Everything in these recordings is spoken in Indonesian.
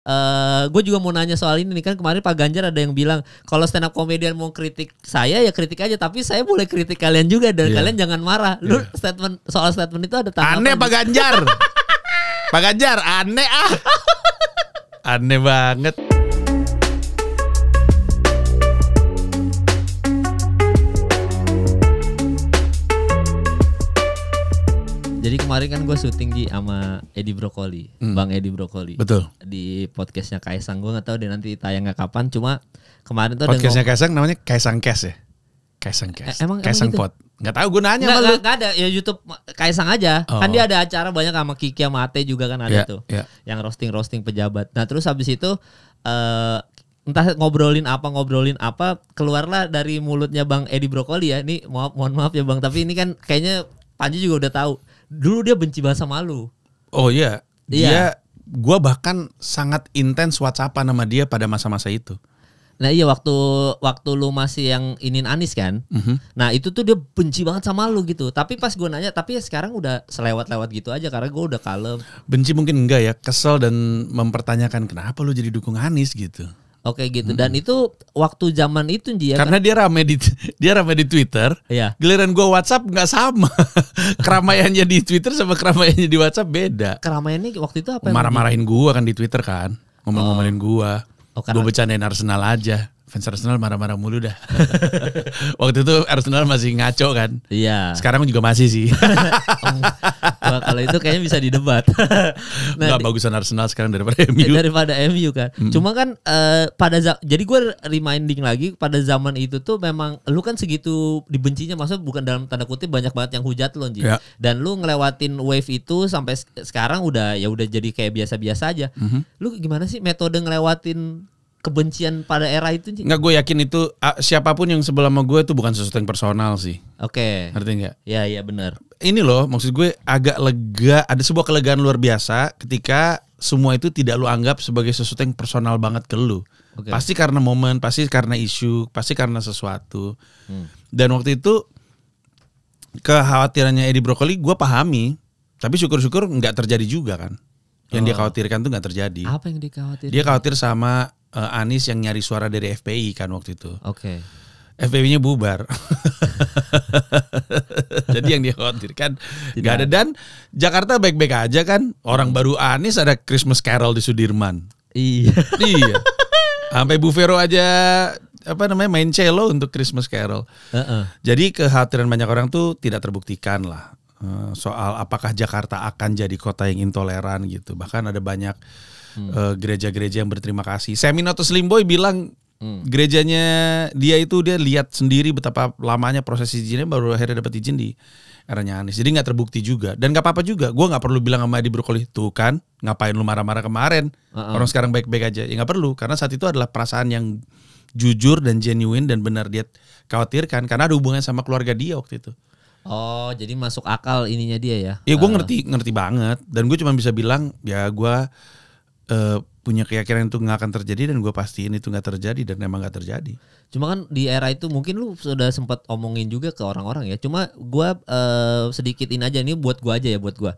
Uh, eh, gue juga mau nanya soal ini nih kan kemarin Pak Ganjar ada yang bilang kalau stand up komedian mau kritik saya ya kritik aja tapi saya boleh kritik kalian juga dan yeah. kalian jangan marah. Lu yeah. statement soal statement itu ada tanggapan? Aneh Pak gitu? Ganjar. Pak Ganjar aneh ah. aneh banget. Jadi kemarin kan gue syuting di sama Edi Brokoli, hmm. Bang Edi Brokoli. Betul. Di podcastnya Kaisang gue nggak tahu deh nanti tayang nggak kapan. Cuma kemarin tuh podcastnya Kaisang namanya Kaisang Kes ya. Kaisang Kes. E emang, Kaisang emang gitu? Pot. Gak tau gue nanya Gak Gak ada ya YouTube Kaisang aja. Kan oh. Kan dia ada acara banyak sama Kiki sama Ate juga kan ada yeah, tuh. Yeah. Yang roasting-roasting pejabat. Nah terus habis itu eh uh, entah ngobrolin apa ngobrolin apa keluarlah dari mulutnya Bang Edi Brokoli ya. Ini mohon, mohon maaf ya Bang, tapi ini kan kayaknya Panji juga udah tahu dulu dia benci bahasa malu. Oh iya. iya. Dia yeah. gua bahkan sangat intens WhatsAppan sama dia pada masa-masa itu. Nah iya waktu waktu lu masih yang inin Anis kan. Mm -hmm. Nah itu tuh dia benci banget sama lu gitu. Tapi pas gue nanya, tapi ya sekarang udah selewat-lewat gitu aja karena gue udah kalem. Benci mungkin enggak ya, kesel dan mempertanyakan kenapa lu jadi dukung Anis gitu. Oke okay, gitu. Dan hmm. itu waktu zaman itu dia ya, Karena kan? dia rame di dia rame di Twitter. Iya. Giliran gua WhatsApp nggak sama. keramaiannya di Twitter sama keramaiannya di WhatsApp beda. Keramaiannya waktu itu apa Marah-marahin gua kan di Twitter kan. Ngomong-ngomongin oh. gua. Oh, Gua bercandain Arsenal aja. Fans Arsenal marah-marah mulu dah. waktu itu Arsenal masih ngaco kan. Iya. Sekarang juga masih sih. kalau itu kayaknya bisa didebat. nah, Nggak bagusan Arsenal sekarang daripada MU. Daripada MU kan. Mm. Cuma kan uh, pada jadi gue reminding lagi pada zaman itu tuh memang lu kan segitu dibencinya maksudnya bukan dalam tanda kutip banyak banget yang hujat lu anjir. Ya. Dan lu ngelewatin wave itu sampai sekarang udah ya udah jadi kayak biasa-biasa aja. Mm -hmm. Lu gimana sih metode ngelewatin kebencian pada era itu? Nggak gue yakin itu siapapun yang sebelah sama gue itu bukan sesuatu yang personal sih. Oke. Okay. Ngerti nggak? Ya ya benar. Ini loh, maksud gue agak lega, ada sebuah kelegaan luar biasa ketika semua itu tidak lo anggap sebagai sesuatu yang personal banget ke lu. Okay. Pasti karena momen, pasti karena isu, pasti karena sesuatu. Hmm. Dan waktu itu kekhawatirannya Edi Brokoli gue pahami, tapi syukur-syukur nggak terjadi juga kan. Yang oh. dia khawatirkan tuh nggak terjadi. Apa yang dikhawatirkan? Dia khawatir sama uh, Anies yang nyari suara dari FPI kan waktu itu. Oke. Okay. FPI-nya bubar. Jadi yang dikhawatirkan kan gak ada dan Jakarta baik-baik aja kan. Orang hmm. baru Anies ada Christmas Carol di Sudirman. Iya. iya. Sampai Bu Vero aja apa namanya main cello untuk Christmas Carol. Uh -uh. Jadi kekhawatiran banyak orang tuh tidak terbuktikan lah eh, soal apakah Jakarta akan jadi kota yang intoleran gitu. Bahkan ada banyak Hmm. Eh, gereja-gereja yang berterima kasih. Seminotus Limboy bilang hmm. gerejanya dia itu dia lihat sendiri betapa lamanya proses izinnya baru akhirnya dapat izin di eranya Anies. Jadi nggak terbukti juga dan nggak apa-apa juga. Gue nggak perlu bilang sama Edi Brokoli tuh kan ngapain lu marah-marah kemarin. Uh-uh. Orang sekarang baik-baik aja. Ya nggak perlu karena saat itu adalah perasaan yang jujur dan genuine dan benar dia khawatirkan karena ada hubungan sama keluarga dia waktu itu. Oh, jadi masuk akal ininya dia ya? Ya gue ngerti, ngerti banget. Dan gue cuma bisa bilang ya gue uh, punya keyakinan itu nggak akan terjadi dan gue pastiin itu nggak terjadi dan emang nggak terjadi. Cuma kan di era itu mungkin lu sudah sempat omongin juga ke orang-orang ya. Cuma gue uh, sedikitin aja ini buat gue aja ya buat gue.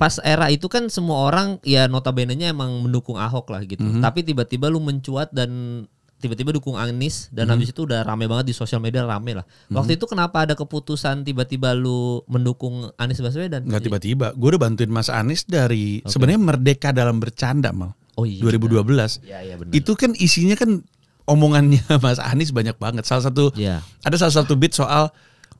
Pas era itu kan semua orang ya notabene-nya emang mendukung Ahok lah gitu. Mm -hmm. Tapi tiba-tiba lu mencuat dan tiba-tiba dukung Anies dan hmm. habis itu udah rame banget di sosial media rame lah. Hmm. Waktu itu kenapa ada keputusan tiba-tiba lu mendukung Anies Baswedan? Enggak tiba-tiba. Gue udah bantuin Mas Anies dari okay. sebenarnya merdeka dalam bercanda mal. Oh iya. 2012. Benar. Iya, iya benar. Itu kan isinya kan omongannya Mas Anies banyak banget. Salah satu ya. ada salah satu bit soal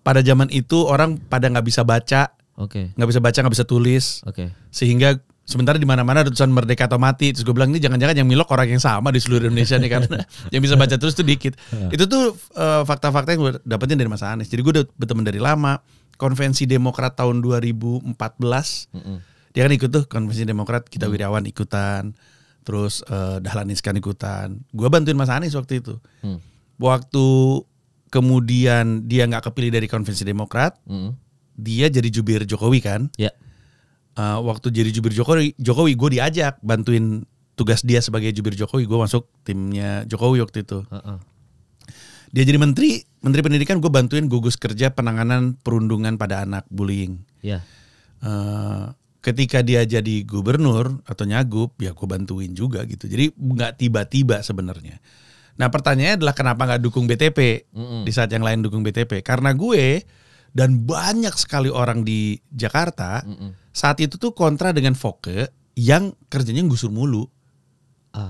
pada zaman itu orang pada nggak bisa baca, nggak Okay. bisa baca, nggak bisa tulis. Okay. Sehingga sementara di mana-mana ada tulisan merdeka atau mati terus gue bilang ini jangan-jangan yang milok orang yang sama di seluruh Indonesia nih karena yang bisa baca terus tuh dikit iya. itu tuh fakta eh, fakta-fakta yang gue dapetin dari Mas Anies jadi gue udah berteman dari lama konvensi Demokrat tahun 2014 mm -mm. dia kan ikut tuh konvensi Demokrat kita mm. Wirawan ikutan terus uh, Dahlan Iskan ikutan gue bantuin Mas Anies waktu itu mm. waktu kemudian dia nggak kepilih dari konvensi Demokrat mm. dia jadi jubir Jokowi kan yeah uh, waktu jadi jubir Jokowi, Jokowi gue diajak bantuin tugas dia sebagai jubir Jokowi. Gue masuk timnya Jokowi waktu itu. Uh -uh. Dia jadi menteri, menteri pendidikan gue bantuin gugus kerja penanganan perundungan pada anak bullying. Yeah. Iya. Uh, ketika dia jadi gubernur atau nyagup, ya gue bantuin juga gitu. Jadi nggak tiba-tiba sebenarnya. Nah pertanyaannya adalah kenapa nggak dukung BTP mm -hmm. di saat yang lain dukung BTP? Karena gue dan banyak sekali orang di Jakarta. Mm -hmm saat itu tuh kontra dengan Foke yang kerjanya gusur mulu. Uh.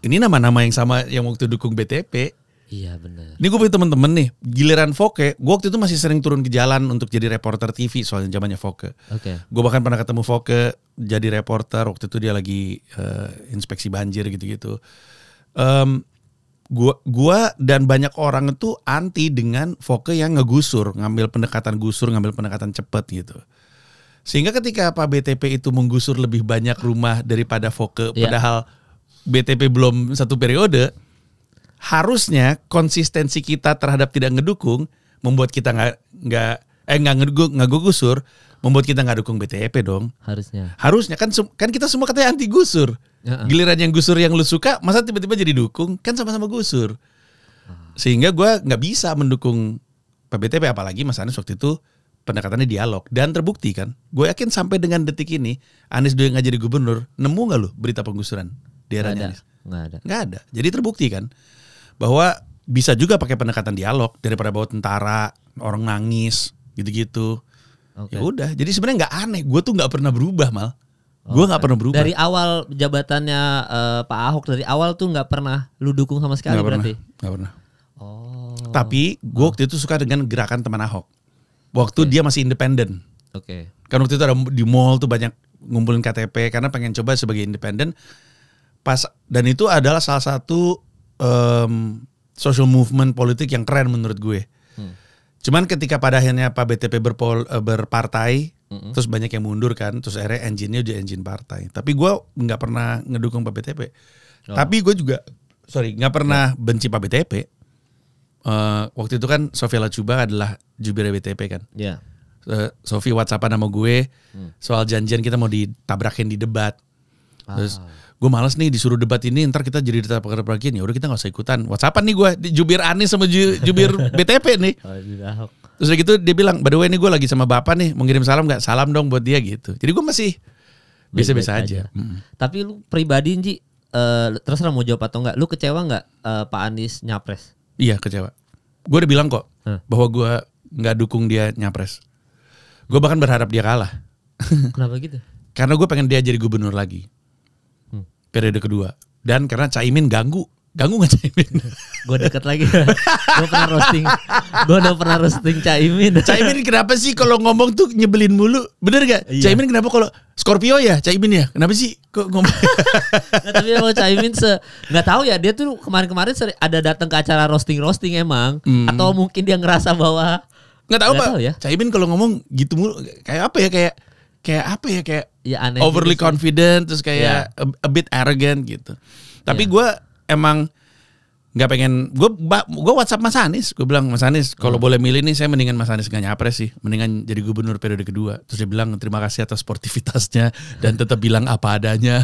Ini nama-nama yang sama yang waktu dukung BTP. Iya benar. Ini gue punya temen-temen nih, giliran Foke, gue waktu itu masih sering turun ke jalan untuk jadi reporter TV soalnya zamannya Foke. Oke. Okay. Gue bahkan pernah ketemu Foke jadi reporter waktu itu dia lagi uh, inspeksi banjir gitu-gitu. Um, gua, gua dan banyak orang itu anti dengan Foke yang ngegusur, ngambil pendekatan gusur, ngambil pendekatan cepet gitu. Sehingga ketika Pak BTP itu menggusur lebih banyak rumah daripada voke yeah. padahal BTP belum satu periode, harusnya konsistensi kita terhadap tidak ngedukung membuat kita nggak nggak eh nggak ngedukung nggak gusur membuat kita nggak dukung BTP dong. Harusnya. Harusnya kan kan kita semua katanya anti gusur. Uh -uh. Giliran yang gusur yang lu suka, masa tiba-tiba jadi dukung? Kan sama-sama gusur. Ah. Sehingga gue nggak bisa mendukung PBTP apalagi Mas Anies waktu itu pendekatannya dialog dan terbukti kan. Gue yakin sampai dengan detik ini Anies Doyan nggak jadi gubernur, nemu nggak lu berita penggusuran di era Anies? Nggak ada. Nggak ada. Jadi terbukti kan bahwa bisa juga pakai pendekatan dialog daripada bawa tentara, orang nangis gitu-gitu. Okay. Ya udah. Jadi sebenarnya nggak aneh. Gue tuh nggak pernah berubah mal. Oh, gue nggak pernah berubah. Dari awal jabatannya uh, Pak Ahok dari awal tuh nggak pernah lu dukung sama sekali gak berarti. Nggak pernah. Gak pernah. Oh. Tapi gue waktu itu suka dengan gerakan teman Ahok. Waktu okay. dia masih independen. Oke. Okay. Kan waktu itu ada di mall tuh banyak ngumpulin KTP karena pengen coba sebagai independen. Pas dan itu adalah salah satu um, social movement politik yang keren menurut gue. Hmm. Cuman ketika pada akhirnya Pak BTP berpol, eh, berpartai, mm -hmm. terus banyak yang mundur kan, terus akhirnya engine-nya udah engine partai. Tapi gue nggak pernah ngedukung Pak BTP. Oh. Tapi gue juga, sorry, nggak pernah iya. benci Pak BTP uh, waktu itu kan Sofia Lacuba adalah jubir BTP kan. Iya. Yeah. Uh, Sofi WhatsApp nama gue hmm. soal janjian kita mau ditabrakin di debat. Ah. gue males nih disuruh debat ini ntar kita jadi ditabrakin ya udah kita nggak usah ikutan. WhatsAppan nih gue jubir Anies sama ju, jubir BTP nih. Oh, terus gitu dia bilang, by the way ini gue lagi sama bapak nih, mau salam nggak? Salam dong buat dia gitu. Jadi gue masih bisa-bisa aja. aja. Hmm. Tapi lu pribadi Nji, uh, eh, terus mau jawab atau enggak? Lu kecewa nggak uh, Pak Anies nyapres? Iya kecewa gue udah bilang kok hmm. bahwa gue nggak dukung dia nyapres. Gue bahkan berharap dia kalah. Kenapa gitu? karena gue pengen dia jadi gubernur lagi. Hmm. Periode kedua. Dan karena Caimin ganggu. Ganggu gak Caimin? gue deket lagi. gue pernah roasting. Gue udah pernah roasting Caimin. Caimin kenapa sih kalau ngomong tuh nyebelin mulu? Bener gak? Iya. Caimin kenapa kalau Scorpio ya Caimin ya? Kenapa sih kok ngomong? nggak, tapi kalau Caimin se nggak tahu ya dia tuh kemarin-kemarin ada datang ke acara roasting roasting emang hmm. atau mungkin dia ngerasa bahwa nggak tahu pak ya. Caimin kalau ngomong gitu mulu kayak apa ya kayak kayak apa ya kayak ya, aneh overly gitu confident terus kayak yeah. a, a bit arrogant gitu. Tapi yeah. gue emang nggak pengen gue gue WhatsApp Mas Anies gue bilang Mas Anies kalau hmm. boleh milih nih saya mendingan Mas Anies gak nyapres sih mendingan jadi gubernur periode kedua terus dia bilang terima kasih atas sportivitasnya dan tetap bilang apa adanya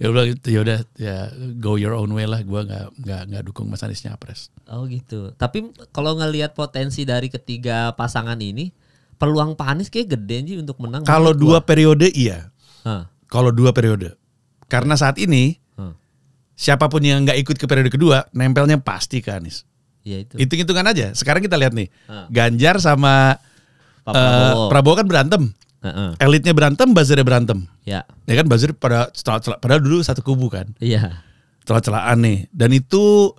ya bilang ya udah ya go your own way lah gue nggak nggak nggak dukung Mas Anies nyapres oh gitu tapi kalau ngelihat potensi dari ketiga pasangan ini peluang Pak Anies kayak gede sih untuk menang kalau dua gua. periode iya huh. kalau dua periode karena saat ini siapapun yang nggak ikut ke periode kedua, nempelnya pasti ke Anies. Ya itu. Hitung-hitungan aja. Sekarang kita lihat nih, uh. Ganjar sama Pak Prabowo. Uh, Prabowo kan berantem. Uh-uh. Elitnya berantem, buzzernya berantem. Ya. Ya kan buzzer pada celah-celah padahal dulu satu kubu kan. Iya. celah celah aneh. Dan itu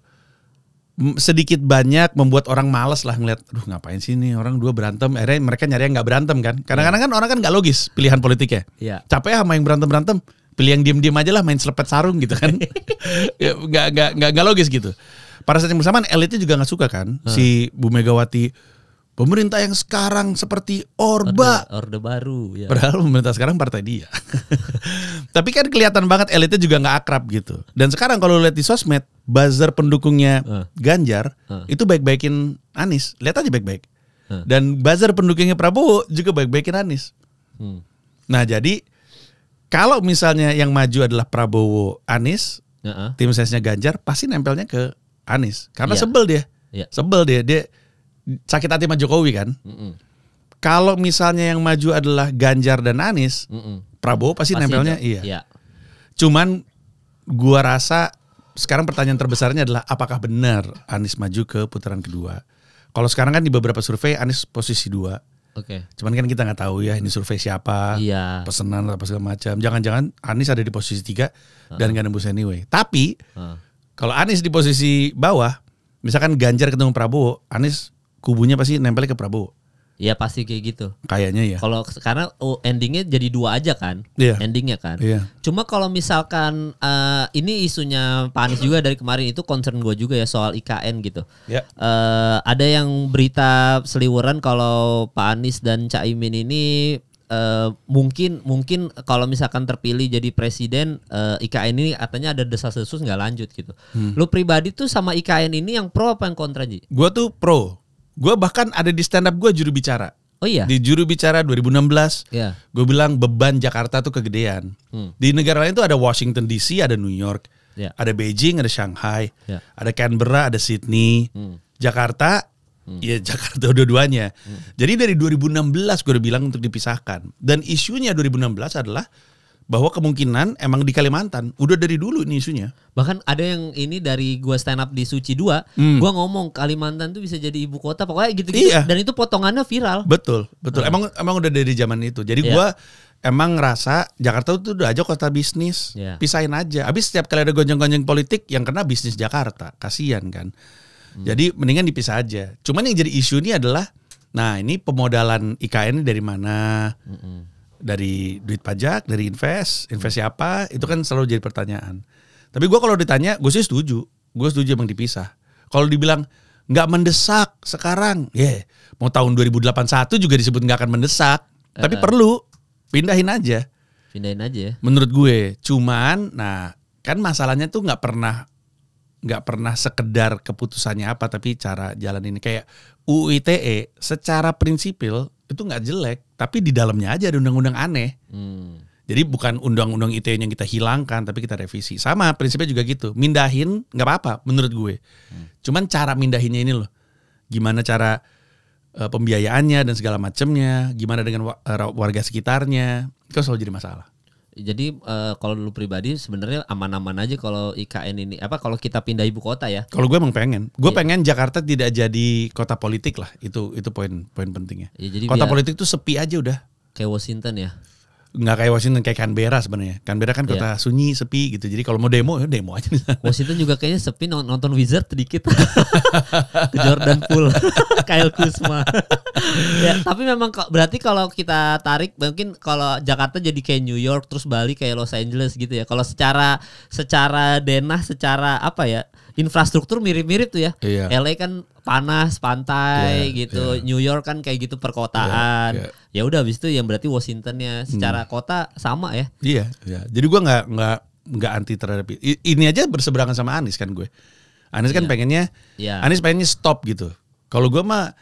sedikit banyak membuat orang males lah ngeliat, aduh ngapain sih nih orang dua berantem, akhirnya mereka nyari yang nggak berantem kan, kadang-kadang kan orang kan nggak logis pilihan politiknya, ya. capek sama yang berantem berantem, pilih yang diem-diem aja lah main selepet sarung gitu kan ya, nggak nggak nggak nggak logis gitu para saat yang bersamaan elitnya juga nggak suka kan hmm. si Bu Megawati pemerintah yang sekarang seperti orba orde, orde baru ya. padahal pemerintah sekarang partai dia tapi kan kelihatan banget elitnya juga nggak akrab gitu dan sekarang kalau lihat di sosmed buzzer pendukungnya hmm. Ganjar hmm. itu baik-baikin Anies lihat aja baik-baik hmm. dan buzzer pendukungnya Prabowo juga baik-baikin Anies hmm. nah jadi kalau misalnya yang maju adalah Prabowo Anies, uh-uh. tim sesnya Ganjar pasti nempelnya ke Anies karena yeah. sebel dia. Yeah. Sebel dia, dia sakit hati sama Jokowi kan. Mm-mm. Kalau misalnya yang maju adalah Ganjar dan Anies, Mm-mm. Prabowo pasti, pasti nempelnya itu. iya. Yeah. Cuman gua rasa sekarang pertanyaan terbesarnya adalah apakah benar Anies maju ke putaran kedua? Kalau sekarang kan di beberapa survei Anies posisi dua Oke. Okay. Cuman kan kita nggak tahu ya ini survei siapa, iya. pesanan apa segala macam. Jangan-jangan Anies ada di posisi tiga uh. dan gak nembus anyway. Tapi uh. kalau Anies di posisi bawah, misalkan Ganjar ketemu Prabowo, Anies kubunya pasti nempel ke Prabowo. Ya pasti kayak gitu. Kayaknya ya. Kalau karena oh, endingnya jadi dua aja kan, yeah. endingnya kan. Yeah. Cuma kalau misalkan uh, ini isunya Pak juga dari kemarin itu concern gue juga ya soal IKN gitu. Yeah. Ya. Uh, ada yang berita seliwuran kalau Pak Anies dan Cak Imin ini Uh, mungkin mungkin kalau misalkan terpilih jadi presiden uh, eh, IKN ini katanya ada desas-desus nggak lanjut gitu. Hmm. Lu pribadi tuh sama IKN ini yang pro apa yang kontra sih? Gue tuh pro Gue bahkan ada di stand up gue juru bicara. Oh iya. Di juru bicara 2016, yeah. gue bilang beban Jakarta tuh kegedean. Hmm. Di negara lain tuh ada Washington DC, ada New York, yeah. ada Beijing, ada Shanghai, yeah. ada Canberra, ada Sydney. Hmm. Jakarta, hmm. ya Jakarta dua-duanya. Hmm. Jadi dari 2016 gue udah bilang untuk dipisahkan. Dan isunya 2016 adalah bahwa kemungkinan emang di Kalimantan udah dari dulu ini isunya. Bahkan ada yang ini dari gua stand up di Suci dua hmm. gua ngomong Kalimantan tuh bisa jadi ibu kota pokoknya gitu-gitu iya. dan itu potongannya viral. Betul, betul. Hmm. Emang emang udah dari zaman itu. Jadi yeah. gua emang ngerasa Jakarta tuh udah aja kota bisnis. Yeah. Pisahin aja. Habis setiap kali ada gonjang-gonjang politik yang kena bisnis Jakarta. Kasihan kan. Hmm. Jadi mendingan dipisah aja. Cuman yang jadi isu ini adalah nah ini pemodalan IKN dari mana? Hmm dari duit pajak, dari invest, invest siapa, itu kan selalu jadi pertanyaan. Tapi gue kalau ditanya, gue sih setuju. Gue setuju emang dipisah. Kalau dibilang nggak mendesak sekarang, ya yeah. mau tahun 2081 juga disebut nggak akan mendesak. Uh, tapi eh. perlu pindahin aja. Pindahin aja. Ya. Menurut gue, cuman, nah kan masalahnya tuh nggak pernah nggak pernah sekedar keputusannya apa tapi cara jalan ini kayak UITE secara prinsipil itu nggak jelek, tapi di dalamnya aja ada undang-undang aneh. Hmm. Jadi bukan undang-undang ITE yang kita hilangkan, tapi kita revisi. Sama prinsipnya juga gitu. Mindahin nggak apa-apa menurut gue. Hmm. Cuman cara mindahinnya ini loh. Gimana cara uh, pembiayaannya dan segala macamnya, gimana dengan eh, warga sekitarnya, itu selalu jadi masalah. Jadi uh, kalau lu pribadi sebenarnya aman-aman aja kalau IKN ini apa kalau kita pindah ibu kota ya. Kalau gue emang pengen. Gue iya. pengen Jakarta tidak jadi kota politik lah. Itu itu poin poin pentingnya. Ya, jadi kota biar, politik tuh sepi aja udah. Kayak Washington ya nggak kayak Washington kayak Canberra sebenarnya. Canberra kan iya. kota yeah. sunyi, sepi gitu. Jadi kalau mau demo ya demo aja. Washington juga kayaknya sepi nonton Wizard sedikit. Ke Jordan Pool, Kyle Kuzma. ya, tapi memang berarti kalau kita tarik mungkin kalau Jakarta jadi kayak New York terus Bali kayak Los Angeles gitu ya. Kalau secara secara denah secara apa ya? infrastruktur mirip-mirip tuh ya. Iya. LA kan panas, pantai yeah, gitu. Yeah. New York kan kayak gitu perkotaan. Yeah, yeah. Ya udah habis itu yang berarti Washingtonnya hmm. secara hmm. kota sama ya. Iya, iya. Jadi gua nggak nggak nggak anti terhadap ini aja berseberangan sama Anies kan gue. Anies yeah. kan iya. pengennya yeah. Anies pengennya stop gitu. Kalau gua mah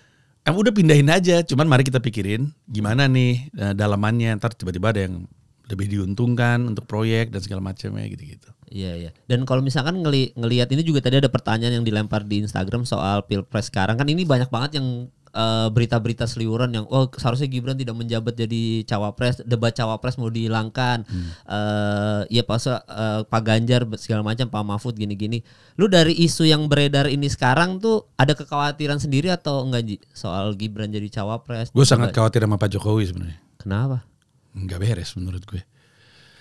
Emang udah pindahin aja, cuman mari kita pikirin gimana nih eh, dalamannya. Ntar tiba-tiba ada yang lebih diuntungkan untuk proyek dan segala macamnya gitu-gitu. Iya iya. Dan kalau misalkan ngeli ngelihat ini juga tadi ada pertanyaan yang dilempar di Instagram soal pilpres sekarang kan ini banyak banget yang berita eh, berita-berita seliuran yang oh seharusnya Gibran tidak menjabat jadi cawapres debat cawapres mau dihilangkan hmm. uh, eh, ya pas uh, eh, Pak Ganjar segala macam Pak Mahfud gini-gini. Lu dari isu yang beredar ini sekarang tuh ada kekhawatiran sendiri atau enggak soal Gibran jadi cawapres? Gue sangat khawatir sama Pak Jokowi sebenarnya. Kenapa? Enggak beres menurut gue.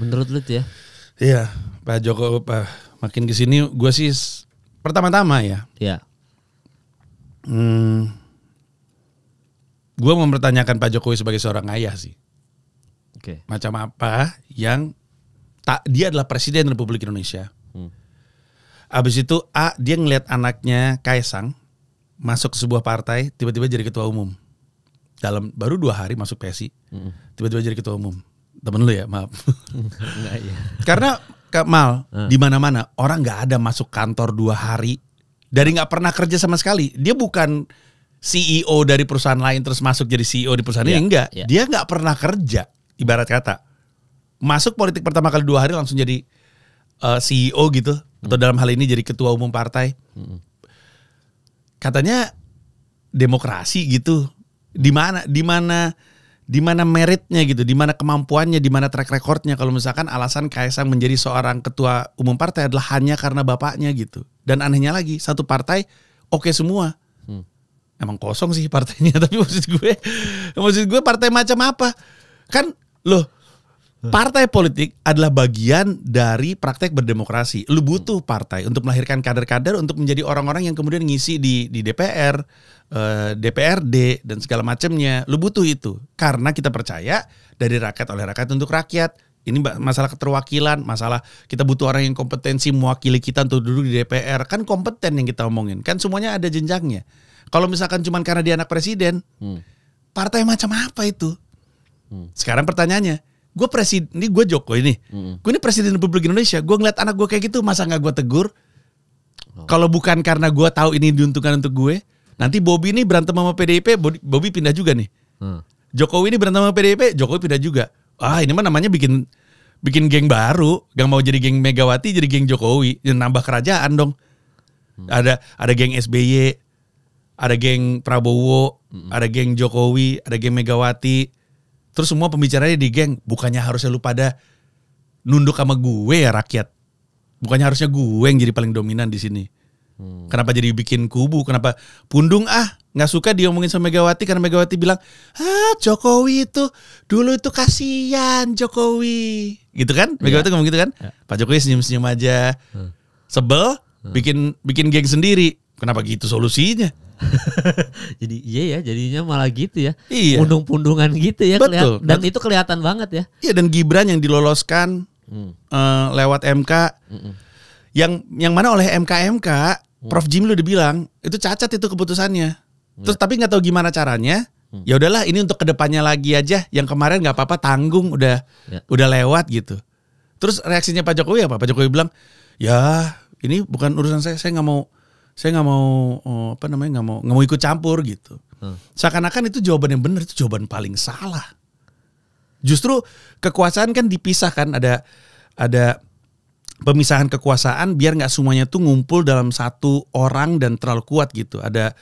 Menurut lu tuh ya? Iya, Pak Joko Pak makin ke sini gue sih pertama-tama ya. Iya. Hmm, gue mempertanyakan Pak Jokowi sebagai seorang ayah sih. Oke. Okay. Macam apa yang tak dia adalah presiden Republik Indonesia. Hmm. Abis itu A dia ngeliat anaknya Kaisang masuk ke sebuah partai tiba-tiba jadi ketua umum dalam baru dua hari masuk PSI hmm. tiba-tiba jadi ketua umum temen lu ya maaf iya. karena Kamal di mana mana orang nggak ada masuk kantor dua hari dari nggak pernah kerja sama sekali dia bukan CEO dari perusahaan lain terus masuk jadi CEO di perusahaan yeah, ini iya, enggak yeah. dia nggak pernah kerja ibarat kata masuk politik pertama kali dua hari langsung jadi uh, eh, CEO gitu hmm. atau dalam hal ini jadi ketua umum partai hmm. katanya demokrasi gitu di mana di mana di mana meritnya gitu, di mana kemampuannya, di mana track recordnya. Kalau misalkan alasan Kaisang menjadi seorang ketua umum partai adalah hanya karena bapaknya gitu. Dan anehnya lagi, satu partai oke okay semua. Hmm. Emang kosong sih partainya, tapi maksud gue, maksud gue partai macam apa? Kan loh Partai politik adalah bagian dari praktek berdemokrasi. Lu butuh partai untuk melahirkan kader-kader untuk menjadi orang-orang yang kemudian ngisi di di DPR, eh, DPRD dan segala macamnya. Lu butuh itu karena kita percaya dari rakyat oleh rakyat untuk rakyat. Ini masalah keterwakilan, masalah kita butuh orang yang kompetensi mewakili kita untuk duduk di DPR. Kan kompeten yang kita omongin, kan semuanya ada jenjangnya. Kalau misalkan cuma karena dia anak presiden, hmm. partai macam apa itu? Hmm. Sekarang pertanyaannya, gue presiden ini gue Joko ini hmm. gue ini presiden Republik Indonesia gue ngeliat anak gue kayak gitu masa nggak gue tegur oh. kalau bukan karena gue tahu ini diuntungkan untuk gue nanti Bobby ini berantem sama PDIP Bobby pindah juga nih hmm. Jokowi ini berantem sama PDIP Jokowi pindah juga ah ini mah namanya bikin bikin geng baru gak mau jadi geng Megawati jadi geng Jokowi ya, nambah kerajaan dong hmm. ada ada geng SBY ada geng Prabowo hmm. ada geng Jokowi ada geng Megawati Terus semua pembicaranya di geng, bukannya harusnya lu pada nunduk sama gue ya rakyat. Bukannya harusnya gue yang jadi paling dominan di sini. Hmm. Kenapa jadi bikin kubu? Kenapa pundung ah nggak suka diomongin sama Megawati karena Megawati bilang ah Jokowi itu dulu itu kasihan Jokowi gitu kan iya. Megawati ngomong gitu kan ya. Pak Jokowi senyum senyum aja hmm. sebel hmm. bikin bikin geng sendiri kenapa gitu solusinya jadi iya ya jadinya malah gitu ya. Iya. Pundung-pundungan gitu ya Betul. dan itu kelihatan banget ya. Iya dan Gibran yang diloloskan hmm. uh, lewat MK. Hmm. Yang yang mana oleh MKMK hmm. Prof lu udah bilang itu cacat itu keputusannya. Hmm. Terus tapi nggak tahu gimana caranya. Hmm. Ya udahlah ini untuk kedepannya lagi aja. Yang kemarin nggak apa-apa tanggung udah ya. udah lewat gitu. Terus reaksinya Pak Jokowi apa? Pak Jokowi bilang, ya ini bukan urusan saya. Saya nggak mau saya nggak mau oh, apa namanya nggak mau nggak mau ikut campur gitu hmm. seakan-akan itu jawaban yang benar itu jawaban paling salah justru kekuasaan kan dipisahkan ada ada pemisahan kekuasaan biar nggak semuanya tuh ngumpul dalam satu orang dan terlalu kuat gitu ada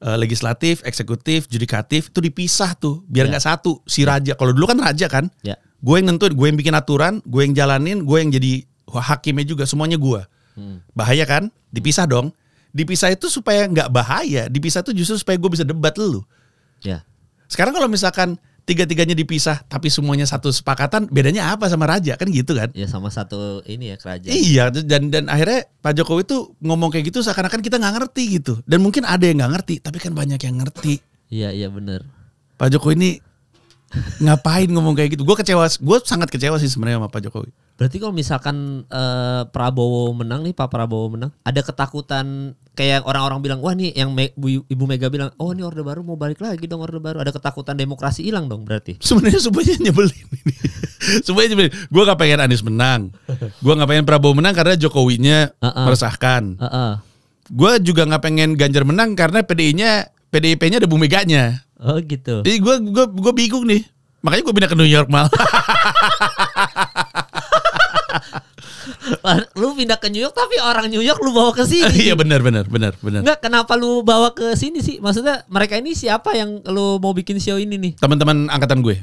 uh, legislatif eksekutif judikatif itu dipisah tuh biar ya. nggak yeah. satu si raja kalau dulu kan raja kan ya. gue yang nentuin, gue yang bikin aturan gue yang jalanin gue yang jadi hakimnya juga semuanya gue hmm. bahaya kan dipisah dong dipisah itu supaya nggak bahaya dipisah itu justru supaya gue bisa debat lu ya sekarang kalau misalkan tiga-tiganya dipisah tapi semuanya satu sepakatan bedanya apa sama raja kan gitu kan ya sama satu ini ya kerajaan iya dan dan akhirnya Pak Jokowi itu ngomong kayak gitu seakan-akan kita nggak ngerti gitu dan mungkin ada yang nggak ngerti tapi kan banyak yang ngerti iya iya benar Pak Jokowi ini ngapain ngomong kayak gitu gue kecewa gue sangat kecewa sih sebenarnya sama Pak Jokowi Berarti kalau misalkan uh, Prabowo menang nih Pak Prabowo menang, ada ketakutan kayak orang-orang bilang wah nih yang Me Ibu Mega bilang oh ini Orde Baru mau balik lagi dong Orde Baru. Ada ketakutan demokrasi hilang dong berarti. Sebenarnya semuanya nyebelin semuanya nyebelin. Gue gak pengen Anies menang. gue gak pengen Prabowo menang karena Jokowinya uh -uh. meresahkan. Uh -uh. Gue juga gak pengen Ganjar menang karena PDI-nya PDIP-nya ada Bu Meganya. Oh gitu. Jadi gue gue gue bingung nih. Makanya gue pindah ke New York malah. lu pindah ke New York tapi orang New York lu bawa ke sini. iya benar benar benar benar. Enggak kenapa lu bawa ke sini sih? Maksudnya mereka ini siapa yang lu mau bikin show ini nih? Teman-teman angkatan gue.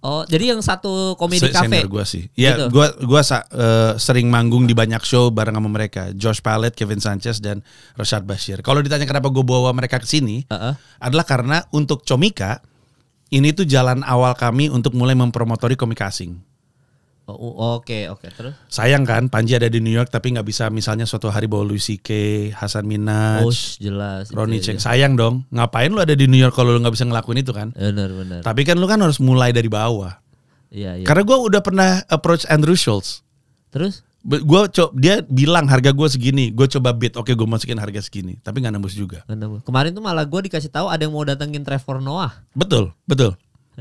Oh, jadi yang satu komedi kafe. gue sih. Iya gitu. gue gua uh, sering manggung di banyak show bareng sama mereka. Josh Pallet, Kevin Sanchez dan Rashad Bashir. Kalau ditanya kenapa gue bawa mereka ke sini, uh -uh. adalah karena untuk Comika ini tuh jalan awal kami untuk mulai mempromotori komik asing. Oh, oke, okay, oke. Okay. Terus? Sayang kan Panji ada di New York tapi nggak bisa misalnya suatu hari bawa Louis CK, Hasan Minaj, oh, jelas. Ronnie Cheng. Sayang dong. Ngapain lu ada di New York kalau lu nggak bisa ngelakuin itu kan? Benar, benar. Tapi kan lu kan harus mulai dari bawah. Iya, iya. Karena gue udah pernah approach Andrew Schultz. Terus? Gue coba dia bilang harga gue segini, gue coba bid, oke gue masukin harga segini, tapi nggak nembus juga. Kemarin tuh malah gue dikasih tahu ada yang mau datengin Trevor Noah. Betul, betul.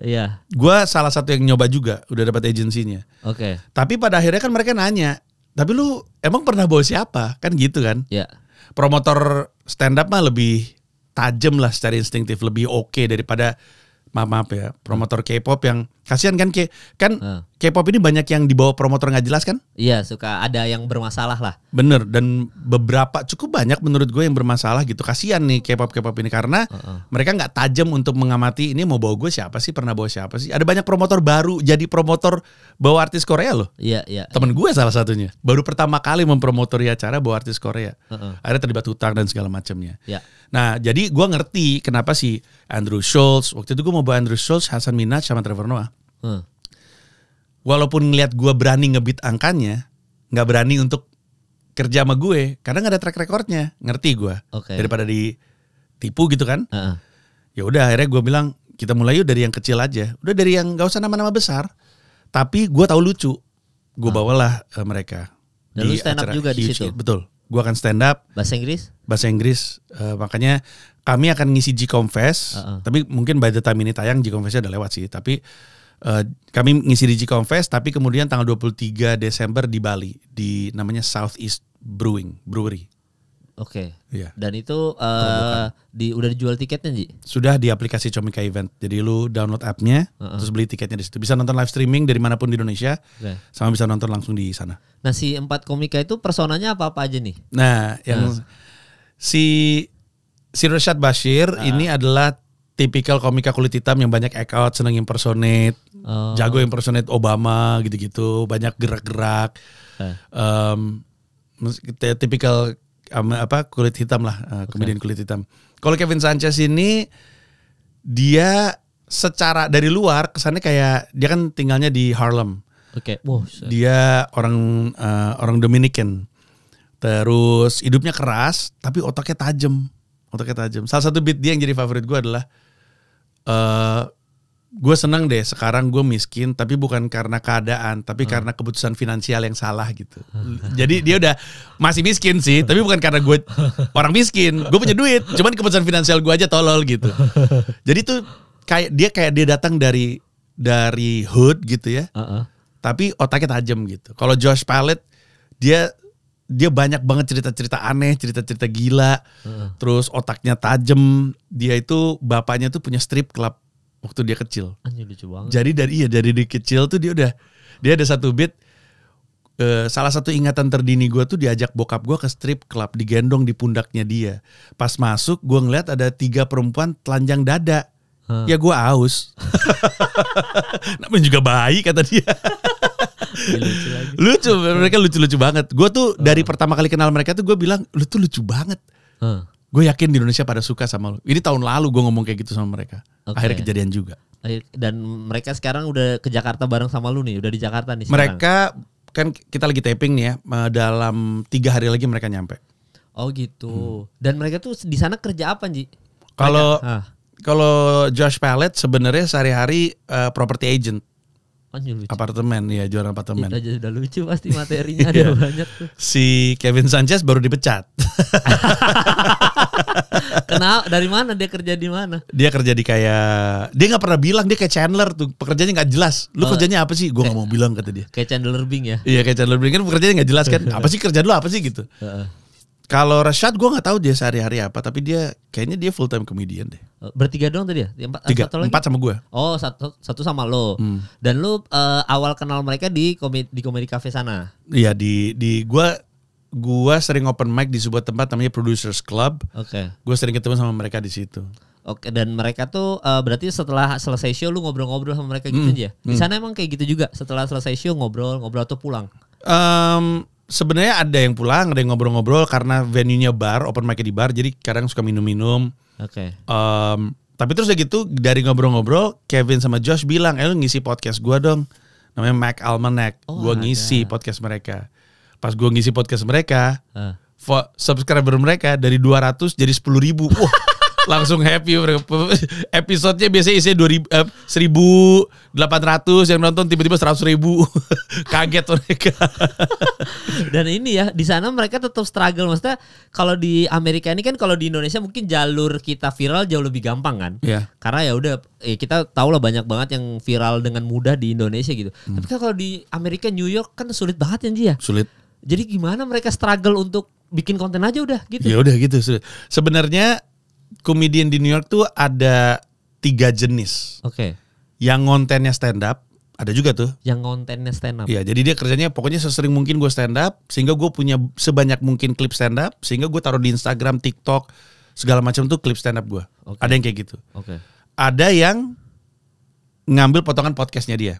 Iya. Gua salah satu yang nyoba juga, udah dapat agensinya. Oke. Okay. Tapi pada akhirnya kan mereka nanya, "Tapi lu emang pernah bawa siapa?" Kan gitu kan? Iya. Promotor stand up mah lebih tajam lah secara instingtif, lebih oke okay daripada maaf maaf ya promotor K-pop yang kasihan kan K kan uh. K-pop ini banyak yang dibawa promotor nggak jelas kan? Iya suka ada yang bermasalah lah. Bener dan beberapa cukup banyak menurut gue yang bermasalah gitu kasihan nih K-pop K-pop ini karena uh mereka nggak tajam untuk mengamati ini mau bawa gue siapa sih pernah bawa siapa sih? Ada banyak promotor baru jadi promotor bawa artis Korea loh. Iya iya. Temen gue salah satunya baru pertama kali mempromotori acara bawa artis Korea. Uh -uh. Akhirnya terlibat hutang dan segala macamnya. Iya. Nah jadi gue ngerti kenapa sih Andrew Schultz. Waktu itu gue mau bawa Andrew Schultz, Hasan Minaj sama Trevor Noah. Hmm. Walaupun ngeliat gue berani ngebit angkanya, nggak berani untuk kerja sama gue karena nggak ada track recordnya, ngerti gue. Okay. Daripada ditipu gitu kan. Uh -uh. Ya udah akhirnya gue bilang kita mulai yuk dari yang kecil aja. Udah dari yang gak usah nama-nama besar, tapi gue tahu lucu. Gue ah. bawalah uh, mereka. Dan di lu stand up juga di situ. Betul. Gue akan stand up. Bahasa Inggris? Bahasa Inggris. Uh, makanya kami akan ngisi G Confess, uh -uh. tapi mungkin by the time ini tayang G Confessnya udah lewat sih. Tapi uh, kami ngisi di G Confess, tapi kemudian tanggal 23 Desember di Bali di namanya Southeast Brewing Brewery. Oke. Okay. Iya. Yeah. Dan itu uh, di udah dijual tiketnya Ji? Sudah di aplikasi Comika Event. Jadi lu download app-nya, uh-uh. terus beli tiketnya di situ. Bisa nonton live streaming dari manapun di Indonesia. Okay. Sama bisa nonton langsung di sana. Nah, si empat komika itu personanya apa-apa aja nih? Nah, yang si si Rashad Bashir uh. ini adalah tipikal komika kulit hitam yang banyak act out, seneng impersonate, oh. jago impersonate Obama gitu-gitu, banyak gerak-gerak. Eh. Um, tipikal um, apa kulit hitam lah, uh, eh, okay. komedian kulit hitam. Kalau Kevin Sanchez ini dia secara dari luar kesannya kayak dia kan tinggalnya di Harlem. Oke. Okay. Wow, dia orang uh, orang Dominican. Terus hidupnya keras tapi otaknya tajam. Otaknya tajam. Salah satu beat dia yang jadi favorit gue adalah uh, eh, gue seneng deh sekarang gue miskin tapi bukan karena keadaan tapi hmm. karena keputusan finansial yang salah gitu jadi dia udah masih miskin sih tapi bukan karena gue orang miskin gue punya duit cuman keputusan finansial gue aja tolol gitu jadi tuh kayak dia kayak dia datang dari dari hood gitu ya uh -uh. tapi otaknya tajam gitu kalau Josh Pallet dia dia banyak banget cerita-cerita aneh, cerita-cerita gila. Uh. Terus otaknya tajam. Dia itu bapaknya tuh punya strip club waktu dia kecil. Anjir lucu banget. Jadi dari iya dari di kecil tuh dia udah dia ada satu bit Uh, eh, salah satu ingatan terdini gue tuh diajak bokap gue ke strip club digendong di pundaknya dia pas masuk gue ngeliat ada tiga perempuan telanjang dada hmm. ya gue aus Namun juga baik kata dia lucu, lagi. lucu mereka lucu-lucu banget. Gue tuh uh. dari pertama kali kenal mereka tuh gue bilang lu tuh lucu banget. Uh. Gue yakin di Indonesia pada suka sama lu. Ini tahun lalu gue ngomong kayak gitu sama mereka. Okay. Akhirnya kejadian juga. Dan mereka sekarang udah ke Jakarta bareng sama lu nih, udah di Jakarta nih. Sekarang. Mereka kan kita lagi taping nih ya, eh, dalam tiga hari lagi mereka nyampe. Oh gitu. Hmm. Dan mereka tuh di sana kerja apa Ji? Kalau kalau Josh Pallet sebenarnya sehari-hari uh, property agent lucu. Apartemen ya juara apartemen. Itu aja udah lucu pasti materinya ada iya. banyak tuh. Si Kevin Sanchez baru dipecat. kenal Dari mana dia kerja di mana? Dia kerja di kayak dia nggak pernah bilang dia kayak Chandler tuh pekerjaannya nggak jelas. Lu oh, kerjanya apa sih? Gue nggak mau bilang kata dia. Kayak Chandler Bing ya? Iya kayak Chandler Bing kan pekerjaannya nggak jelas kan? apa sih kerja lu apa sih gitu? Uh -uh. Kalau Rashad gue nggak tahu dia sehari-hari apa, tapi dia kayaknya dia full time comedian deh. Eh, bertiga doang tadi ya? Empat, Tiga, satu empat sama gue. Oh satu satu sama lo. Hmm. Dan lo uh, awal kenal mereka di komedi di komedi cafe sana? Iya di di gue gue sering open mic di sebuah tempat namanya Producers Club. Oke. Okay. Gue sering ketemu sama mereka di situ. Oke, dan mereka tuh uh, berarti setelah selesai show lu ngobrol-ngobrol sama mereka gitu mm, aja. Ya? Di hmm. sana mm. emang kayak gitu juga. Setelah selesai show ngobrol, ngobrol atau pulang? Um, sebenarnya ada yang pulang, ada yang ngobrol-ngobrol karena venue-nya bar, open mic di bar, jadi kadang suka minum-minum. Oke. Okay. Um, tapi terus kayak gitu dari ngobrol-ngobrol, Kevin sama Josh bilang, "Eh lu ngisi podcast gua dong." Namanya Mac Almanac. Oh, gua ada. ngisi podcast mereka. Pas gua ngisi podcast mereka, uh. subscriber mereka dari 200 jadi 10 ribu. Wah langsung happy episodenya biasanya isinya dua ribu eh, seribu delapan ratus yang nonton tiba-tiba seratus ribu kaget mereka dan ini ya di sana mereka tetap struggle maksudnya kalau di Amerika ini kan kalau di Indonesia mungkin jalur kita viral jauh lebih gampang kan yeah. karena ya udah eh, kita tahu lah banyak banget yang viral dengan mudah di Indonesia gitu hmm. tapi kan kalau di Amerika New York kan sulit banget ya dia sulit jadi gimana mereka struggle untuk bikin konten aja udah gitu. Ya udah gitu. Sebenarnya komedian di New York tuh ada tiga jenis. Oke. Okay. Yang kontennya stand up, ada juga tuh. Yang kontennya stand up. Iya, jadi dia kerjanya pokoknya sesering mungkin gue stand up, sehingga gue punya sebanyak mungkin klip stand up, sehingga gue taruh di Instagram, TikTok, segala macam tuh klip stand up gue. Okay. Ada yang kayak gitu. Oke. Okay. Ada yang ngambil potongan podcastnya dia.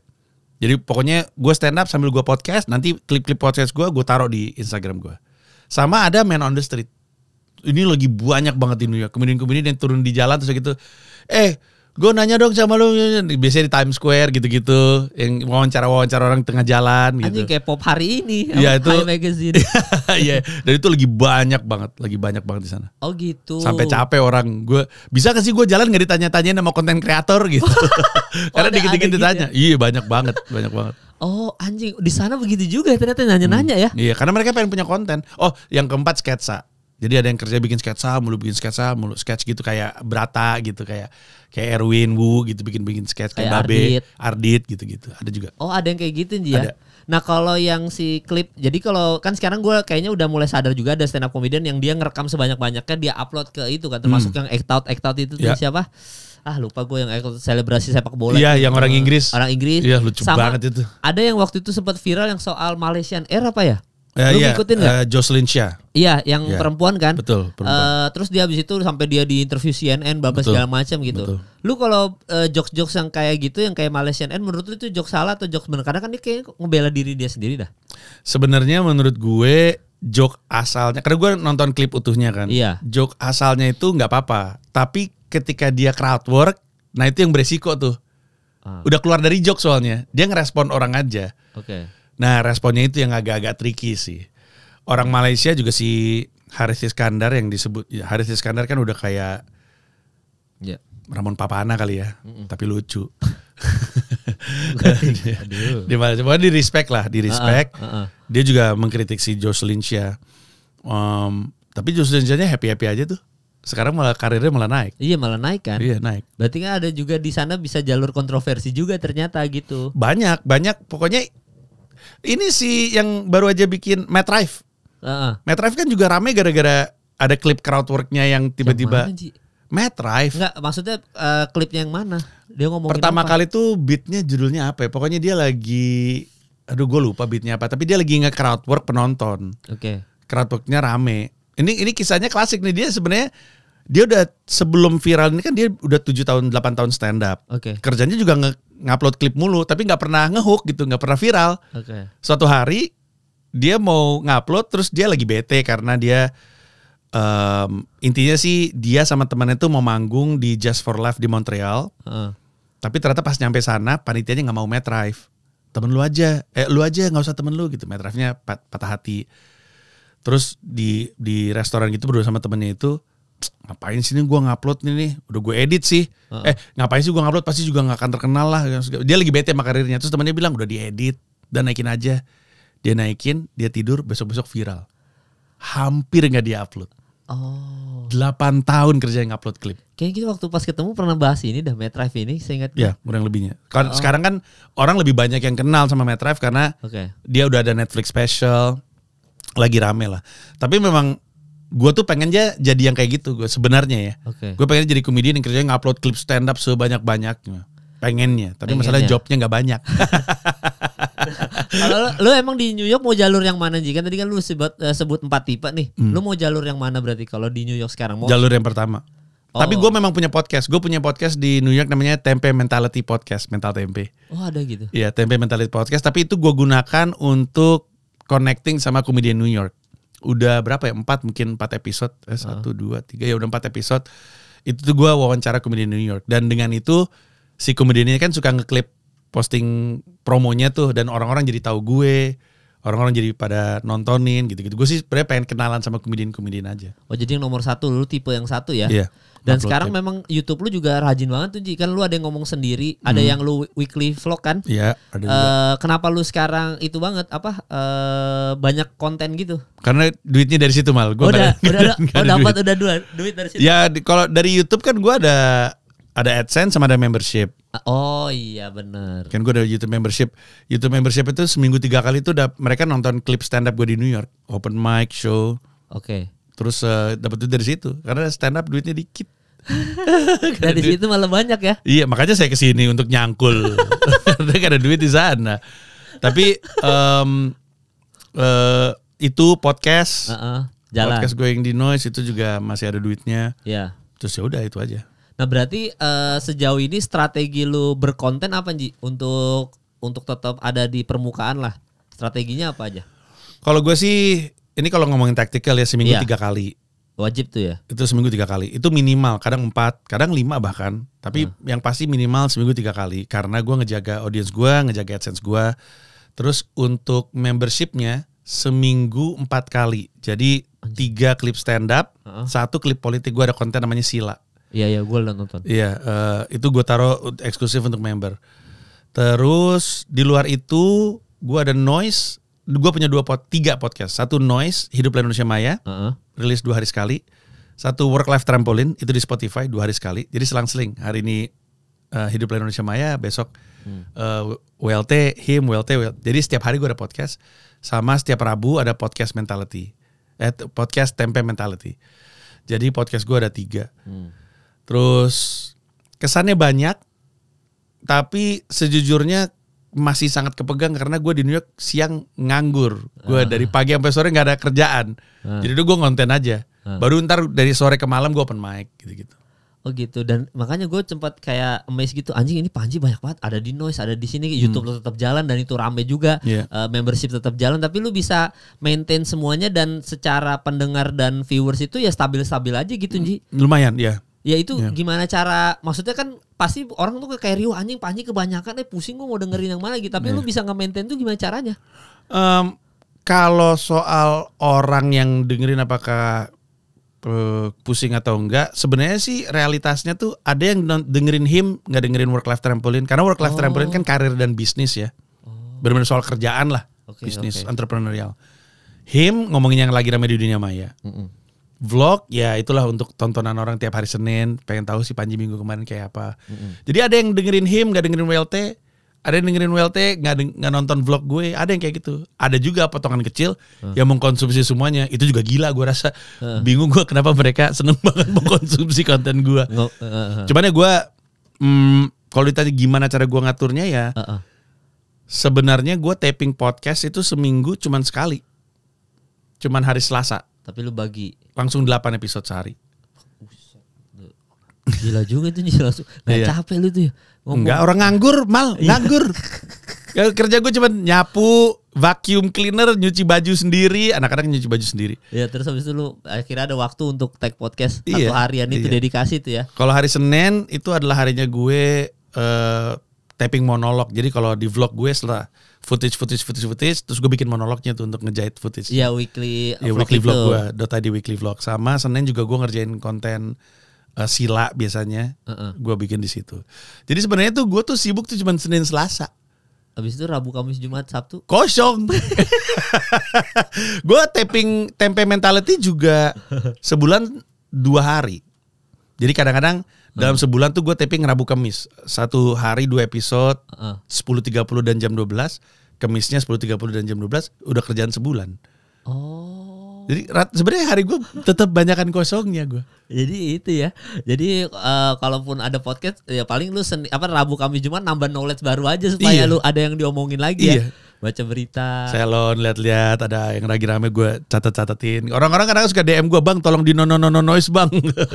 Jadi pokoknya gue stand up sambil gue podcast, nanti klip-klip podcast gue gue taruh di Instagram gue. Sama ada man on the street ini lagi banyak banget ini ya kemudian-kemudian yang turun di jalan terus gitu eh gue nanya dong sama lu biasanya di Times Square gitu-gitu yang wawancara wawancara orang tengah jalan gitu Anjing kayak pop hari ini ya itu magazine Iya, dan itu lagi banyak banget lagi banyak banget di sana oh gitu sampai capek orang gue bisa gak sih gue jalan nggak ditanya tanya sama konten kreator gitu oh, karena dikit-dikit gitu ditanya ya? iya banyak banget banyak banget Oh anjing di sana begitu juga ternyata nanya-nanya hmm. ya. Iya karena mereka pengen punya konten. Oh yang keempat sketsa jadi ada yang kerja bikin sketsa, mulu bikin sketsa, mulu sketch gitu kayak Brata gitu kayak kayak Erwin Wu gitu bikin bikin sketch kayak, kayak Babe, Ardit, Ardit gitu gitu. Ada juga. Oh ada yang kayak gitu ya? Nah kalau yang si klip, jadi kalau kan sekarang gue kayaknya udah mulai sadar juga ada stand up comedian yang dia ngerekam sebanyak banyaknya dia upload ke itu kan termasuk hmm. yang act out act out itu yeah. siapa? ah lupa gue yang selebrasi sepak bola. Iya, gitu. yang orang Inggris. Orang Inggris. Iya, lucu Sama, banget itu. Ada yang waktu itu sempat viral yang soal Malaysian Air apa ya? Uh, Lu yeah, ngikutin nggak? Uh, Jocelyn Shia. Iya, yang yeah. perempuan kan. Betul. Perempuan. Uh, terus dia habis itu sampai dia di interview CNN, bapak segala macam gitu. Betul. Lu kalau uh, jokes-jokes yang kayak gitu, yang kayak Malaysia CNN, menurut lu itu jokes salah atau jokes benar? Karena kan dia kayak ngebela diri dia sendiri dah. Sebenarnya menurut gue joke asalnya, karena gue nonton klip utuhnya kan. Iya. Joke asalnya itu nggak apa-apa, tapi ketika dia crowd work, nah itu yang beresiko tuh. Uh. Udah keluar dari joke soalnya, dia ngerespon orang aja. Oke. Okay Nah responnya itu yang agak-agak tricky sih. Orang Malaysia juga si Haris Iskandar yang disebut ya, Haris Iskandar kan udah kayak yeah. Ramon Papana kali ya, mm -mm. tapi lucu. di Malaysia, di respect lah, di respect. Uh -uh, uh -uh. Dia juga mengkritik si Jocelyn Chia. Um, tapi Jocelyn nya happy happy aja tuh sekarang malah karirnya malah naik. Iya malah naik kan. Iya naik. Berarti kan ada juga di sana bisa jalur kontroversi juga ternyata gitu. Banyak banyak pokoknya ini si yang baru aja bikin Matt Rife. Uh -uh. Matt Rife kan juga rame gara-gara ada klip crowdworknya yang tiba-tiba. Matt Rife. Enggak, maksudnya uh, klipnya yang mana? Dia ngomong Pertama apa? kali tuh beatnya judulnya apa ya? Pokoknya dia lagi aduh gue lupa beatnya apa, tapi dia lagi nge-crowdwork penonton. Oke. Okay. Crowdworknya rame. Ini ini kisahnya klasik nih dia sebenarnya dia udah sebelum viral ini kan dia udah tujuh tahun delapan tahun stand up. Okay. Kerjanya juga nge ngupload klip mulu tapi nggak pernah ngehook gitu nggak pernah viral okay. suatu hari dia mau ngupload terus dia lagi bete karena dia um, intinya sih dia sama temannya tuh mau manggung di Just for Life di Montreal uh. tapi ternyata pas nyampe sana panitianya nggak mau metrive temen lu aja eh lu aja nggak usah temen lu gitu drive nya pat patah hati terus di di restoran gitu berdua sama temennya itu ngapain sih ini gue ngupload nih nih udah gue edit sih uh. eh ngapain sih gue ngupload pasti juga nggak akan terkenal lah dia lagi bete sama karirnya terus temannya bilang udah diedit dan naikin aja dia naikin dia tidur besok besok viral hampir nggak dia upload oh 8 tahun kerja yang upload klip kayaknya gitu waktu pas ketemu pernah bahas ini dah Metrive ini saya ingat ya kurang lebihnya oh. sekarang kan orang lebih banyak yang kenal sama Metrive karena okay. dia udah ada Netflix special lagi rame lah tapi memang gue tuh pengen aja jadi yang kayak gitu gue sebenarnya ya okay. gue pengen jadi komedian yang kerjanya ngupload klip stand up sebanyak banyaknya pengennya tapi pengennya. masalah jobnya nggak banyak kalau lu, emang di New York mau jalur yang mana sih kan tadi kan lu sebut uh, sebut empat tipe nih hmm. lu mau jalur yang mana berarti kalau di New York sekarang mau jalur yang pertama Oh. Tapi gue memang punya podcast. Gue punya podcast di New York namanya Tempe Mentality Podcast, Mental Tempe. Oh ada gitu. Iya Tempe Mentality Podcast. Tapi itu gue gunakan untuk connecting sama komedian New York udah berapa ya empat mungkin empat episode eh, ah. satu dua tiga ya udah empat episode itu tuh gue wawancara komedian New York dan dengan itu si ini kan suka ngeklip posting promonya tuh dan orang-orang jadi tahu gue orang-orang jadi pada nontonin gitu-gitu gue sih sebenarnya pengen kenalan sama komedian-komedian aja oh jadi yang nomor satu lu tipe yang satu ya yeah. Dan sekarang ya. memang YouTube lu juga rajin banget tuh Ji. Kan lu ada yang ngomong sendiri, hmm. ada yang lu weekly vlog kan? Iya, ada juga. Uh, kenapa lu sekarang itu banget apa uh, banyak konten gitu? Karena duitnya dari situ mal. Gua oh, udah, gak, udah, udah, oh, dapat udah dua duit dari situ. Ya, kalau dari YouTube kan gua ada ada AdSense sama ada membership. Ah, oh iya benar. Kan gua ada YouTube membership. YouTube membership itu seminggu tiga kali itu udah mereka nonton klip stand up gua di New York, open mic show. Oke. Okay. Terus uh, eh, dapat duit dari situ karena stand up duitnya dikit. dari duit. situ malah banyak ya. Iya, makanya saya kesini untuk nyangkul. karena ada duit di sana. Tapi um, uh, itu podcast. Uh -uh, jalan. Podcast gue yang di noise itu juga masih ada duitnya. Iya. Terus ya udah itu aja. Nah, berarti uh, sejauh ini strategi lu berkonten apa, Ji? Untuk untuk tetap ada di permukaan lah. Strateginya apa aja? Kalau gue sih ini kalau ngomongin tactical ya seminggu yeah. tiga kali. Wajib tuh ya? Itu seminggu tiga kali. Itu minimal, kadang empat, kadang lima bahkan. Tapi hmm. yang pasti minimal seminggu tiga kali. Karena gue ngejaga audience gue, ngejaga AdSense gue. Terus untuk membershipnya seminggu empat kali. Jadi tiga klip stand up, hmm. satu klip politik gue ada konten namanya Sila. Iya iya gue udah nonton. Iya uh, itu gue taruh eksklusif untuk member. Terus di luar itu gue ada noise gue punya dua pot tiga podcast satu noise hidup lain Indonesia Maya uh -uh. rilis dua hari sekali satu work life trampolin itu di Spotify dua hari sekali jadi selang-seling hari ini uh, lain Indonesia Maya besok hmm. uh, eh, WLT him WLT, WLT jadi setiap hari gue ada podcast sama setiap Rabu ada podcast mentality eh podcast tempe mentality jadi podcast gue ada tiga hmm. terus kesannya banyak tapi sejujurnya masih sangat kepegang karena gue di New York siang nganggur. Gue uh. Ah. dari pagi sampai sore nggak ada kerjaan. Uh. Jadi itu gue ngonten aja. Uh. Baru ntar dari sore ke malam gue open mic gitu-gitu. Oh gitu dan makanya gue cepat kayak amazed gitu anjing ini Panji banyak banget ada di noise ada di sini hmm. YouTube tetap jalan dan itu rame juga yeah. Iya. uh, membership tetap jalan tapi lu bisa maintain semuanya dan secara pendengar dan viewers itu ya stabil-stabil aja gitu hmm. Ji. Lumayan ya. Ya itu yeah. gimana cara maksudnya kan pasti orang tuh kayak riuh anjing panji kebanyakan eh pusing gua mau dengerin yang mana gitu tapi yeah. lu ya. bisa nge-maintain tuh gimana caranya? Um, kalau soal orang yang dengerin apakah uh, pusing atau enggak sebenarnya sih realitasnya tuh ada yang dengerin him nggak dengerin work life trampoline karena work life oh. trampoline kan karir dan bisnis ya oh. benar-benar soal kerjaan lah okay, bisnis okay. entrepreneurial him ngomongin yang lagi ramai di dunia maya mm -mm vlog ya itulah untuk tontonan orang tiap hari Senin pengen tahu si Panji minggu kemarin kayak apa mm-hmm. jadi ada yang dengerin him gak dengerin WLT ada yang dengerin WLT nggak deng- gak nonton vlog gue ada yang kayak gitu ada juga potongan kecil uh. yang mengkonsumsi semuanya itu juga gila gue rasa uh. bingung gue kenapa mereka seneng banget mengkonsumsi konten gue uh, huh eh, eh. cuman ya gue hmm, kalau ditanya gimana cara gue ngaturnya ya uh, uh. sebenarnya gue taping podcast itu seminggu cuman sekali cuman hari Selasa tapi lu bagi. Langsung 8 episode sehari. Gila juga itu nih langsung. Gak iya. capek lu tuh ya. Enggak, orang nganggur, mal, iya. nganggur. Ya, kerja gue cuma nyapu, vacuum cleaner, nyuci baju sendiri, anak-anak nyuci baju sendiri. Iya, terus habis itu lu akhirnya ada waktu untuk tag podcast iya, satu harian iya. itu dedikasi tuh ya. Kalau hari Senin itu adalah harinya gue uh, taping monolog. Jadi kalau di vlog gue setelah footage footage footage footage terus gue bikin monolognya tuh untuk ngejahit footage ya weekly ya vlog weekly vlog gue dota di weekly vlog sama senin juga gue ngerjain konten uh, sila biasanya uh -uh. gue bikin di situ jadi sebenarnya tuh gue tuh sibuk tuh cuma senin selasa Habis itu Rabu, Kamis, Jumat, Sabtu kosong. gue taping tempe mentality juga sebulan dua hari. Jadi kadang-kadang dalam hmm. sebulan tuh gue taping Rabu Kamis. Satu hari dua episode, uh. 10.30 dan jam 12. Kemisnya 10.30 dan jam 12, udah kerjaan sebulan. Oh. Jadi sebenarnya hari gue tetap banyakan kosongnya gue. Jadi itu ya. Jadi uh, kalaupun ada podcast ya paling lu seni apa Rabu Kamis cuma nambah knowledge baru aja supaya iya. lu ada yang diomongin lagi ya. iya. ya baca berita. Selon lihat-lihat ada yang lagi rame gue catat-catatin. Orang-orang kadang suka DM gue bang, tolong di no no no noise bang.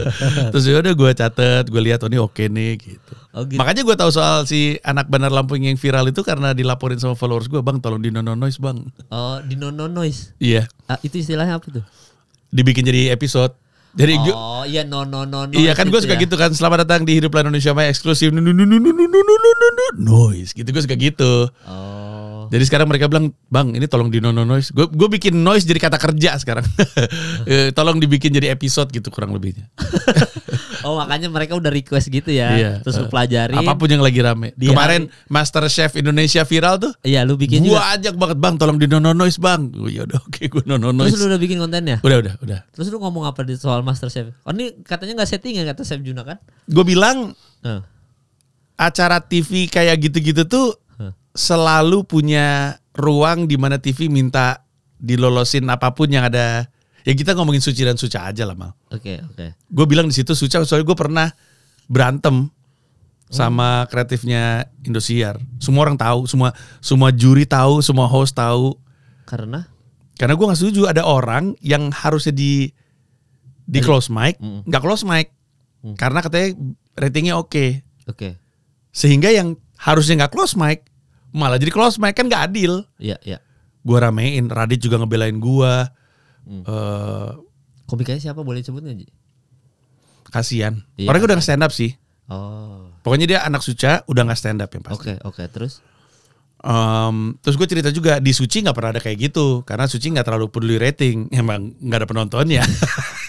Terus ya udah gue catat, gue lihat oh ini oke nih gitu. Oh, gitu. Makanya gue tahu soal si anak bener Lampung yang viral itu karena dilaporin sama followers gue bang, tolong di no no noise bang. Oh di no no noise. Iya. Yeah. Ah, itu istilahnya apa tuh? Dibikin jadi episode. Jadi oh iya no no no no. Iya kan gue gitu suka ya? gitu kan. Selamat datang di Hidup Hiduplah Indonesia My eksklusif. No no no no no no no no no noise. Gitu gue suka gitu. Oh. Jadi sekarang mereka bilang, bang ini tolong di nono noise. Gue gue bikin noise jadi kata kerja sekarang. Eh, tolong dibikin jadi episode gitu kurang lebihnya. oh makanya mereka udah request gitu ya. Iya, Terus lu eh, pelajari. Apapun yang lagi rame. Di Kemarin hari... Master Chef Indonesia viral tuh. Iya lu bikin gua juga. ajak banget bang, tolong di nono noise bang. Gue oh, ya udah oke gue nono noise. Terus lu udah bikin kontennya? Udah udah udah. Terus lu ngomong apa di soal Master Chef? Oh ini katanya nggak setting ya kata Chef Juna kan? Gue bilang. Uh. Acara TV kayak gitu-gitu tuh selalu punya ruang di mana TV minta dilolosin apapun yang ada. Ya kita ngomongin suci dan suca aja lah mal. Oke okay, oke. Okay. Gue bilang di situ suca soalnya gue pernah berantem sama hmm. kreatifnya Indosiar. Semua orang tahu, semua semua juri tahu, semua host tahu. Karena? Karena gue nggak setuju ada orang yang harusnya di di close mic, nggak mm. Gak close mic, mm. karena katanya ratingnya oke. Okay. Oke. Okay. Sehingga yang harusnya nggak close mic malah jadi close mic kan gak adil. Iya, iya. Gua ramein, Radit juga ngebelain gua. Hmm. Uh, eh, Komikanya siapa boleh sebutnya, Ji? Kasian. Iya. Orangnya udah stand up sih. Oh. Pokoknya dia anak suca, udah nggak stand up yang pasti. Oke, okay, oke, okay. terus Um, terus gue cerita juga di Suci nggak pernah ada kayak gitu karena Suci nggak terlalu peduli rating emang nggak ada penontonnya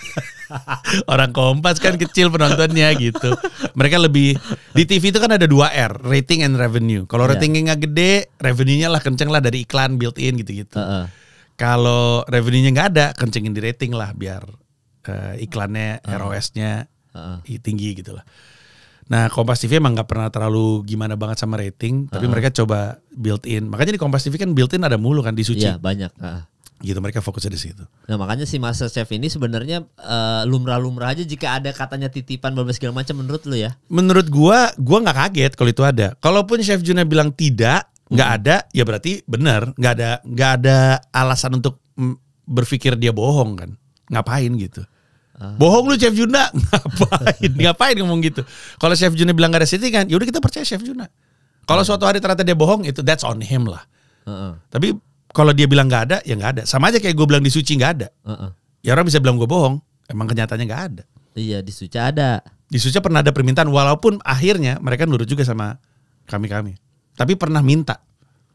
Orang Kompas kan kecil penontonnya gitu. Mereka lebih di TV itu kan ada dua R, rating and revenue. Kalau iya. ratingnya nggak gede, revenue-nya lah kenceng lah dari iklan built-in gitu-gitu. Uh -uh. Kalau revenue-nya nggak ada, kencengin di rating lah biar uh, iklannya uh -uh. ROS-nya uh -uh. tinggi gitu lah. Nah Kompas TV emang nggak pernah terlalu gimana banget sama rating, uh -huh. tapi mereka coba built in. Makanya di Kompas TV kan built in ada mulu kan di Suci. Iya banyak. Uh -huh gitu mereka fokusnya di situ. Nah makanya si Master Chef ini sebenarnya uh, lumrah-lumrah aja jika ada katanya titipan berbagai segala macam menurut lu ya? Menurut gua, gua nggak kaget kalau itu ada. Kalaupun Chef Juna bilang tidak, nggak hmm. ada, ya berarti benar, nggak ada nggak ada alasan untuk mm, berpikir dia bohong kan? Ngapain gitu? Uh. Bohong lu Chef Juna, ngapain? ngapain ngomong gitu? Kalau Chef Juna bilang gak ada kan, yaudah kita percaya Chef Juna. Kalau uh. suatu hari ternyata dia bohong, itu that's on him lah. Uh -uh. Tapi kalau dia bilang nggak ada, ya nggak ada. Sama aja kayak gue bilang di suci nggak ada. Uh-uh. Ya orang bisa bilang gue bohong. Emang kenyataannya nggak ada. Iya di suci ada. Di suci pernah ada permintaan, walaupun akhirnya mereka nurut juga sama kami kami. Tapi pernah minta.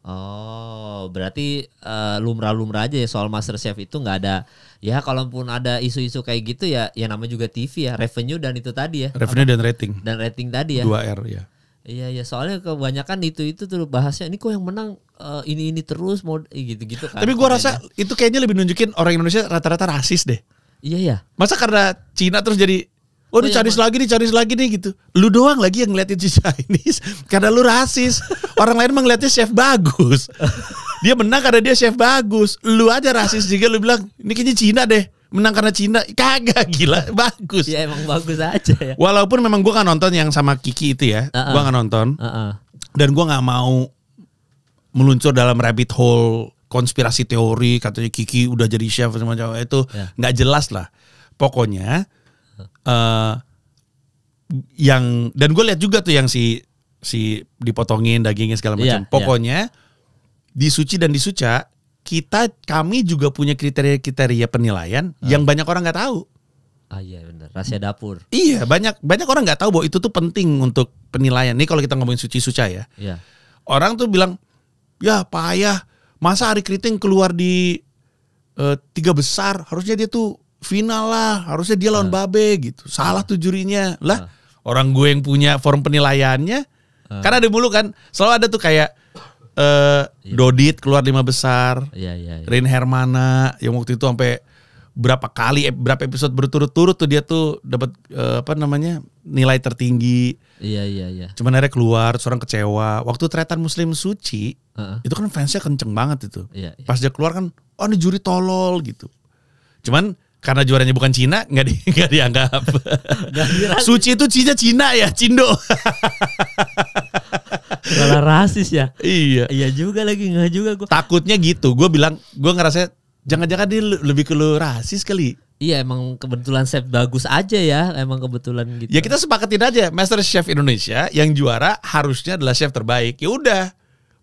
Oh, berarti eh, lumrah-lumrah aja ya soal Master Chef itu nggak ada ya kalaupun ada isu-isu kayak gitu ya ya namanya juga TV ya, revenue dan itu tadi ya. Revenue apa? dan rating. Dan rating tadi ya. 2R ya. Iya iya soalnya kebanyakan itu itu tuh bahasnya ini kok yang menang uh, ini ini terus mau gitu gitu kan. Tapi gua iya, rasa iya. itu kayaknya lebih nunjukin orang Indonesia rata-rata rasis deh. Iya ya. Masa karena Cina terus jadi Oh, oh iya, lagi nih, caris lagi nih gitu. Lu doang lagi yang ngeliatin si ini, karena lu rasis. orang lain mah ngeliatin chef bagus. Dia menang karena dia chef bagus. Lu aja rasis juga lu bilang ini kayaknya Cina deh menang karena Cina kagak gila bagus ya emang bagus aja ya walaupun memang gue kan nonton yang sama Kiki itu ya uh -uh. gue gak nonton uh -uh. dan gue nggak mau meluncur dalam rabbit hole konspirasi teori katanya Kiki udah jadi chef sama Jawa itu ya. nggak jelas lah pokoknya uh, yang dan gue lihat juga tuh yang si si dipotongin dagingnya segala iya, macam yeah, pokoknya yeah di Suci dan di Suca kita kami juga punya kriteria-kriteria penilaian hmm. yang banyak orang nggak tahu. Ah iya benar, rahasia dapur. Iya, banyak banyak orang nggak tahu bahwa itu tuh penting untuk penilaian. Nih kalau kita ngomongin suci suca ya. Iya. Orang tuh bilang, "Ya, Pak Ayah, masa hari Kriting keluar di uh, tiga besar, harusnya dia tuh final lah, harusnya dia lawan uh. Babe gitu. Salah uh. tuh jurinya." Lah, uh. orang gue yang punya form penilaiannya. Uh. Ah. karena ada mulu kan, selalu ada tuh kayak uh, iya. Dodit keluar lima besar, iya, iya, iya. Rin Hermana yang waktu itu sampai berapa kali berapa episode berturut-turut tuh dia tuh dapat uh, apa namanya nilai tertinggi. Iya iya iya. Cuman akhirnya keluar, seorang kecewa. Waktu tretan Muslim Suci uh -uh. itu kan fansnya kenceng banget itu. Iya, iya. Pas dia keluar kan, oh ini juri tolol gitu. Cuman karena juaranya bukan Cina nggak di, gak dianggap. Suci itu Cina Cina ya Cindo. Malah rasis ya. Iya. Iya juga lagi nggak juga gue. Takutnya gitu. Gue bilang gue ngerasa jangan-jangan dia lebih ke lu rasis kali. Iya emang kebetulan chef bagus aja ya emang kebetulan gitu. Ya kita sepakatin aja Master Chef Indonesia yang juara harusnya adalah chef terbaik. Ya udah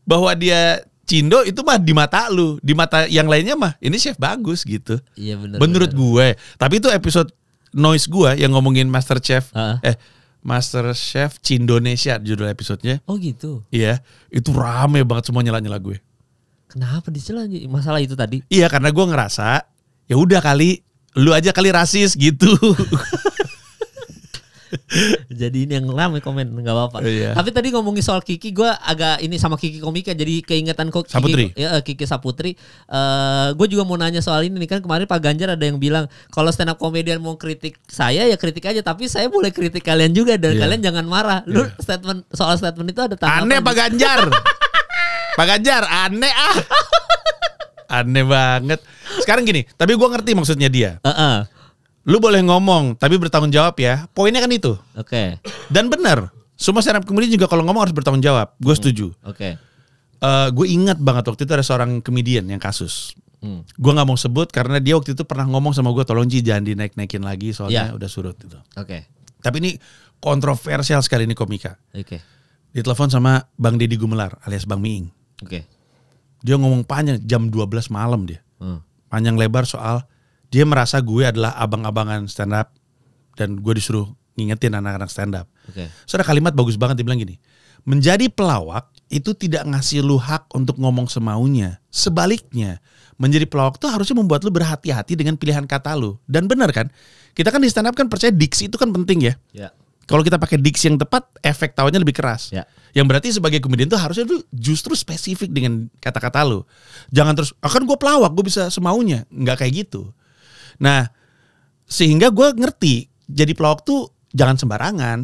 bahwa dia Cindo itu mah di mata lu, di mata yang lainnya mah ini chef bagus gitu. Iya bener Menurut bener. gue, tapi itu episode noise gue yang ngomongin Master Chef. Uh. Eh Master Chef Indonesia judul episodenya. Oh gitu. Iya, itu rame banget semua nyela-nyela gue. Kenapa dicela masalah itu tadi? Iya, karena gue ngerasa ya udah kali lu aja kali rasis gitu. jadi ini yang lama komen nggak apa-apa. Iya. Tapi tadi ngomongin soal Kiki, gue agak ini sama Kiki Komika jadi keingetan kok Kiki, Ya, eh, Kiki Saputri. Uh, eh, gue juga mau nanya soal ini nih kan kemarin Pak Ganjar ada yang bilang kalau stand up komedian mau kritik saya ya kritik aja, tapi saya boleh kritik kalian juga dan yeah. kalian jangan marah. Lu yeah. statement soal statement itu ada tanggapan? Aneh Pak gitu. Ganjar. Pak Ganjar aneh ah. aneh banget. Sekarang gini, tapi gue ngerti maksudnya dia. Uh -uh. Lu boleh ngomong, tapi bertanggung jawab ya. Poinnya kan itu. Oke. Okay. Dan benar. Semua stand up juga kalau ngomong harus bertanggung jawab. Gue hmm. setuju. Oke. Okay. Uh, eh, gue ingat banget waktu itu ada seorang komedian yang kasus. Hmm. Gue nggak mau sebut karena dia waktu itu pernah ngomong sama gue tolong Ji jangan dinaik-naikin lagi soalnya yeah. udah surut itu Oke. Okay. Tapi ini kontroversial sekali ini komika. Oke. Okay. Ditelepon sama Bang Deddy Gumelar alias Bang Miing. Oke. Okay. Dia ngomong panjang jam 12 malam dia. Hmm. Panjang lebar soal dia merasa gue adalah abang-abangan stand up dan gue disuruh ngingetin anak-anak stand up. Okay. Soalnya kalimat bagus banget dibilang gini, menjadi pelawak itu tidak ngasih lu hak untuk ngomong semaunya. Sebaliknya, menjadi pelawak tuh harusnya membuat lu berhati-hati dengan pilihan kata lu. Dan benar kan? Kita kan di stand up kan percaya diksi itu kan penting ya. Yeah. Kalau kita pakai diksi yang tepat, efek tawanya lebih keras. Ya. Yang berarti sebagai komedian tuh harusnya tuh justru spesifik dengan kata-kata lu. Jangan terus, akan ah, kan gue pelawak, gue bisa semaunya. Nggak kayak gitu. Nah, sehingga gue ngerti jadi pelawak tuh jangan sembarangan.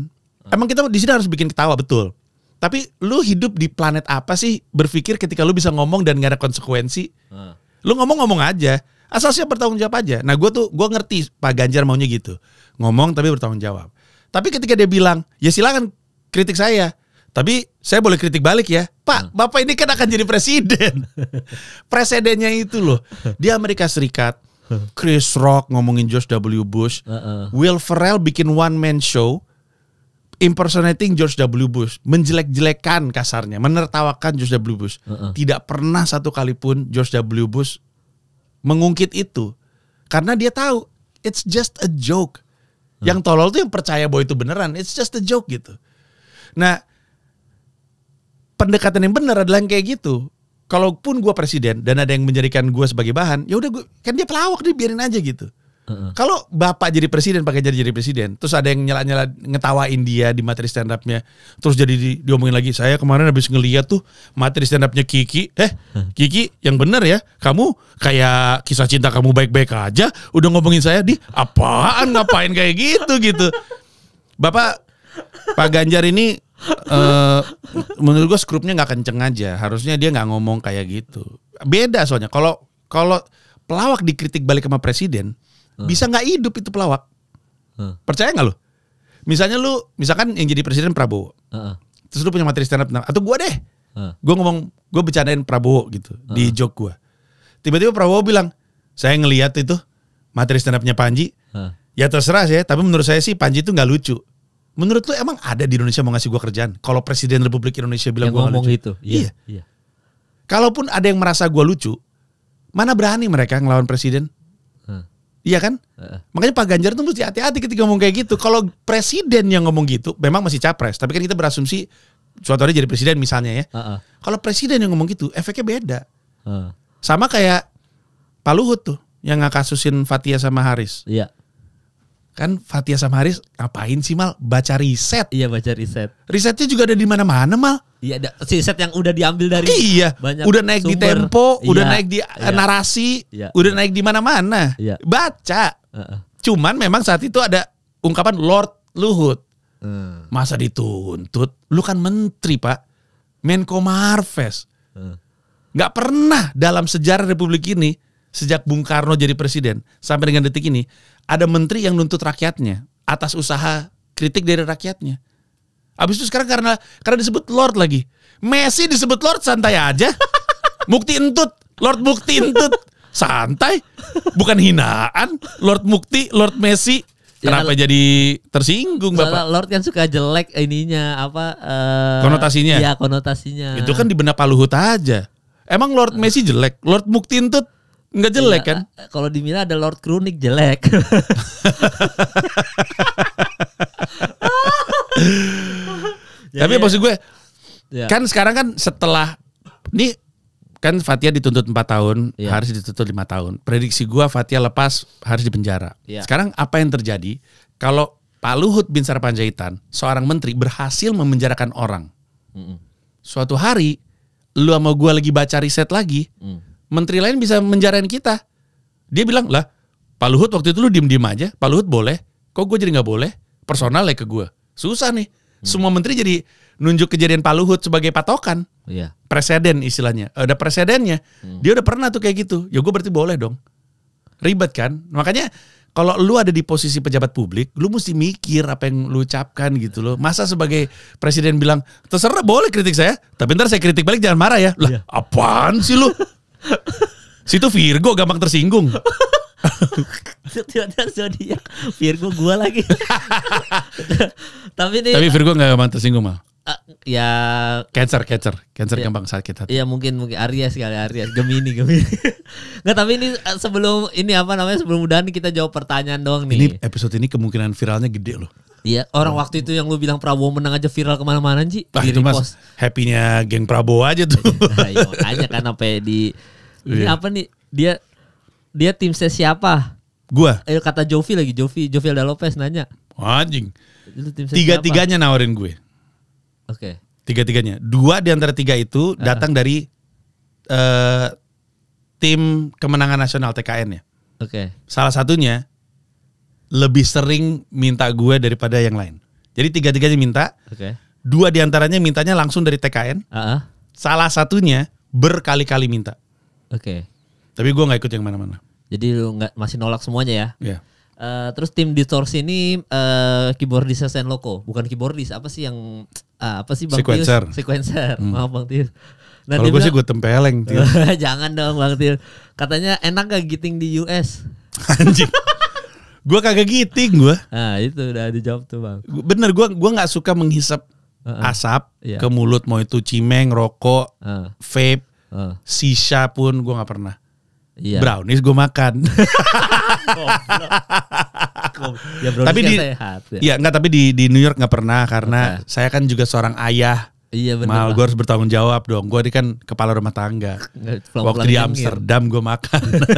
Emang kita di sini harus bikin ketawa betul. Tapi lu hidup di planet apa sih berpikir ketika lu bisa ngomong dan gak ada konsekuensi? Hmm. Lu ngomong-ngomong aja, asal siapa bertanggung jawab aja. Nah gue tuh gue ngerti Pak Ganjar maunya gitu, ngomong tapi bertanggung jawab. Tapi ketika dia bilang ya silakan kritik saya, tapi saya boleh kritik balik ya, Pak. Hmm. Bapak ini kan akan jadi presiden. Presidennya itu loh di Amerika Serikat Chris Rock ngomongin George W. Bush, uh -uh. Will Ferrell bikin one man show impersonating George W. Bush, menjelek-jelekan kasarnya, menertawakan George W. Bush. Uh -uh. Tidak pernah satu kali pun George W. Bush mengungkit itu, karena dia tahu it's just a joke. Yang tolol tuh yang percaya bahwa itu beneran, it's just a joke gitu. Nah, pendekatan yang benar adalah yang kayak gitu kalaupun gue presiden dan ada yang menjadikan gue sebagai bahan, ya udah gue kan dia pelawak dia biarin aja gitu. Uh-uh. Kalau bapak jadi presiden pakai jadi jadi presiden, terus ada yang nyala-nyala ngetawain dia di materi stand upnya, terus jadi di, diomongin lagi. Saya kemarin habis ngeliat tuh materi stand upnya Kiki, eh Kiki yang benar ya, kamu kayak kisah cinta kamu baik-baik aja, udah ngomongin saya di apaan ngapain kayak gitu gitu. Bapak Pak Ganjar ini uh, menurut gue skrupnya nggak kenceng aja. Harusnya dia nggak ngomong kayak gitu. Beda soalnya. Kalau kalau pelawak dikritik balik sama presiden, hmm. bisa nggak hidup itu pelawak. Hmm. Percaya nggak lu? Misalnya lu, misalkan yang jadi presiden Prabowo, uh-uh. terus lu punya materi stand up, atau gue deh, uh. gue ngomong, gue bercandain Prabowo gitu uh. di joke gue. Tiba-tiba Prabowo bilang, saya ngelihat itu materi stand upnya Panji, uh. ya terserah sih, tapi menurut saya sih Panji itu nggak lucu. Menurut lu emang ada di Indonesia mau ngasih gue kerjaan? Kalau presiden Republik Indonesia bilang gue ngomong lucu. itu. Iya. iya. iya. Kalaupun ada yang merasa gue lucu, mana berani mereka ngelawan presiden? Hmm. Iya kan? Uh. Makanya Pak Ganjar tuh mesti hati-hati ketika ngomong kayak gitu. Kalau presiden yang ngomong gitu, memang masih capres. Tapi kan kita berasumsi suatu hari jadi presiden misalnya ya. Uh -uh. Kalau presiden yang ngomong gitu, efeknya beda. Uh. Sama kayak Pak Luhut tuh yang ngakasusin Fatia sama Haris. Iya. Yeah kan Fatia sama Haris ngapain sih mal baca riset iya baca riset risetnya juga ada di mana-mana mal iya ada riset yang udah diambil dari iya banyak udah naik sumber. di tempo iya, udah naik di iya, narasi iya, udah iya. naik di mana-mana iya. baca uh -uh. cuman memang saat itu ada ungkapan Lord Luhut hmm. masa dituntut lu kan menteri pak Menko Marves hmm. nggak pernah dalam sejarah Republik ini sejak Bung Karno jadi presiden sampai dengan detik ini ada menteri yang nuntut rakyatnya atas usaha kritik dari rakyatnya. Abis itu sekarang karena karena disebut Lord lagi. Messi disebut Lord santai aja. Mukti entut, Lord Mukti entut. Santai, bukan hinaan. Lord Mukti, Lord Messi. Ya, Kenapa ya, jadi tersinggung Bapak? Lord yang suka jelek ininya apa uh, konotasinya? Iya, konotasinya. Itu kan di benak Pak aja. Emang Lord Messi jelek, Lord Mukti entut Enggak iya, jelek ya, kan? Eh, kalau di Milan ada Lord Krunik jelek. Tapi ya, ya, maksud ya. gue ya. kan sekarang kan setelah ini kan Fatia dituntut 4 tahun, ya. harus dituntut 5 tahun. Prediksi gue Fatia lepas harus dipenjara. Ya. Sekarang apa yang terjadi kalau Pak Luhut bin Sarpanjaitan, seorang menteri berhasil memenjarakan orang. Mm -mm. Suatu hari lu sama gue lagi baca riset lagi. Mm menteri lain bisa menjarain kita. Dia bilang, lah Pak Luhut waktu itu lu diem-diem aja, Pak Luhut boleh, kok gue jadi gak boleh? Personal ya ke gue. Susah nih. Hmm. Semua menteri jadi nunjuk kejadian Pak Luhut sebagai patokan. Yeah. Presiden istilahnya. Eh, ada presidennya. Hmm. Dia udah pernah tuh kayak gitu. Ya gue berarti boleh dong. Ribet kan? Makanya kalau lu ada di posisi pejabat publik, lu mesti mikir apa yang lu ucapkan gitu loh. Masa sebagai presiden bilang, terserah boleh kritik saya, tapi ntar saya kritik balik jangan marah ya. Lah, yeah. apaan sih lu? Situ Virgo gampang tersinggung. Tiba-tiba zodiak Virgo gue lagi. Tapi nih, Tapi Virgo nggak gampang tersinggung mah. Uh, ya cancer cancer cancer ya, gampang sakit hati. Iya mungkin mungkin Aries kali Aries Gemini Gemini. Enggak tapi ini eh, sebelum ini apa namanya sebelum nih kita jawab pertanyaan doang nih. Ini episode ini kemungkinan viralnya gede loh. Iya, orang oh. waktu itu yang lu bilang Prabowo menang aja viral kemana-mana sih. Ah, itu mas, happy-nya geng Prabowo aja tuh. nah, ya, makanya kan apa ya di iya. ini apa nih dia dia tim ses siapa? Gua. Eh, kata Jovi lagi Jovi Jovi Alda Lopez nanya. Anjing. Tiga tiganya nawarin gue. Oke. Okay. Tiga tiganya. Dua di antara tiga itu uh. datang dari uh, tim kemenangan nasional TKN ya. Oke. Okay. Salah satunya lebih sering minta gue daripada yang lain. Jadi tiga-tiganya minta. Okay. Dua diantaranya mintanya langsung dari TKN. Uh -uh. Salah satunya berkali-kali minta. Oke. Okay. Tapi gue nggak ikut yang mana-mana. Jadi lu nggak masih nolak semuanya ya? Iya. Yeah. Uh, terus tim di Distorsi ini uh, keyboardis dan loko, bukan keyboardis apa sih yang uh, apa sih Bang sequencer. Tius? Sequencer. Hmm. Maaf Bang Tius. Nah, Kalau gue sih gue tempeleng Jangan dong Bang Tius. Katanya enak gak giting di US? Anjing. Gua kagak giting gue. Nah itu udah dijawab tuh bang. Bener gue gue nggak suka menghisap uh-uh. asap yeah. ke mulut mau itu cimeng, rokok, uh. vape, uh. sisa pun gue nggak pernah. Yeah. Brownies gue makan. ya, tapi kan di, sehat, ya. ya nggak tapi di di New York nggak pernah karena okay. saya kan juga seorang ayah. Iya benar. Mal gue harus bertanggung jawab dong. Gue ini kan kepala rumah tangga. Waktu di Amsterdam gue makan.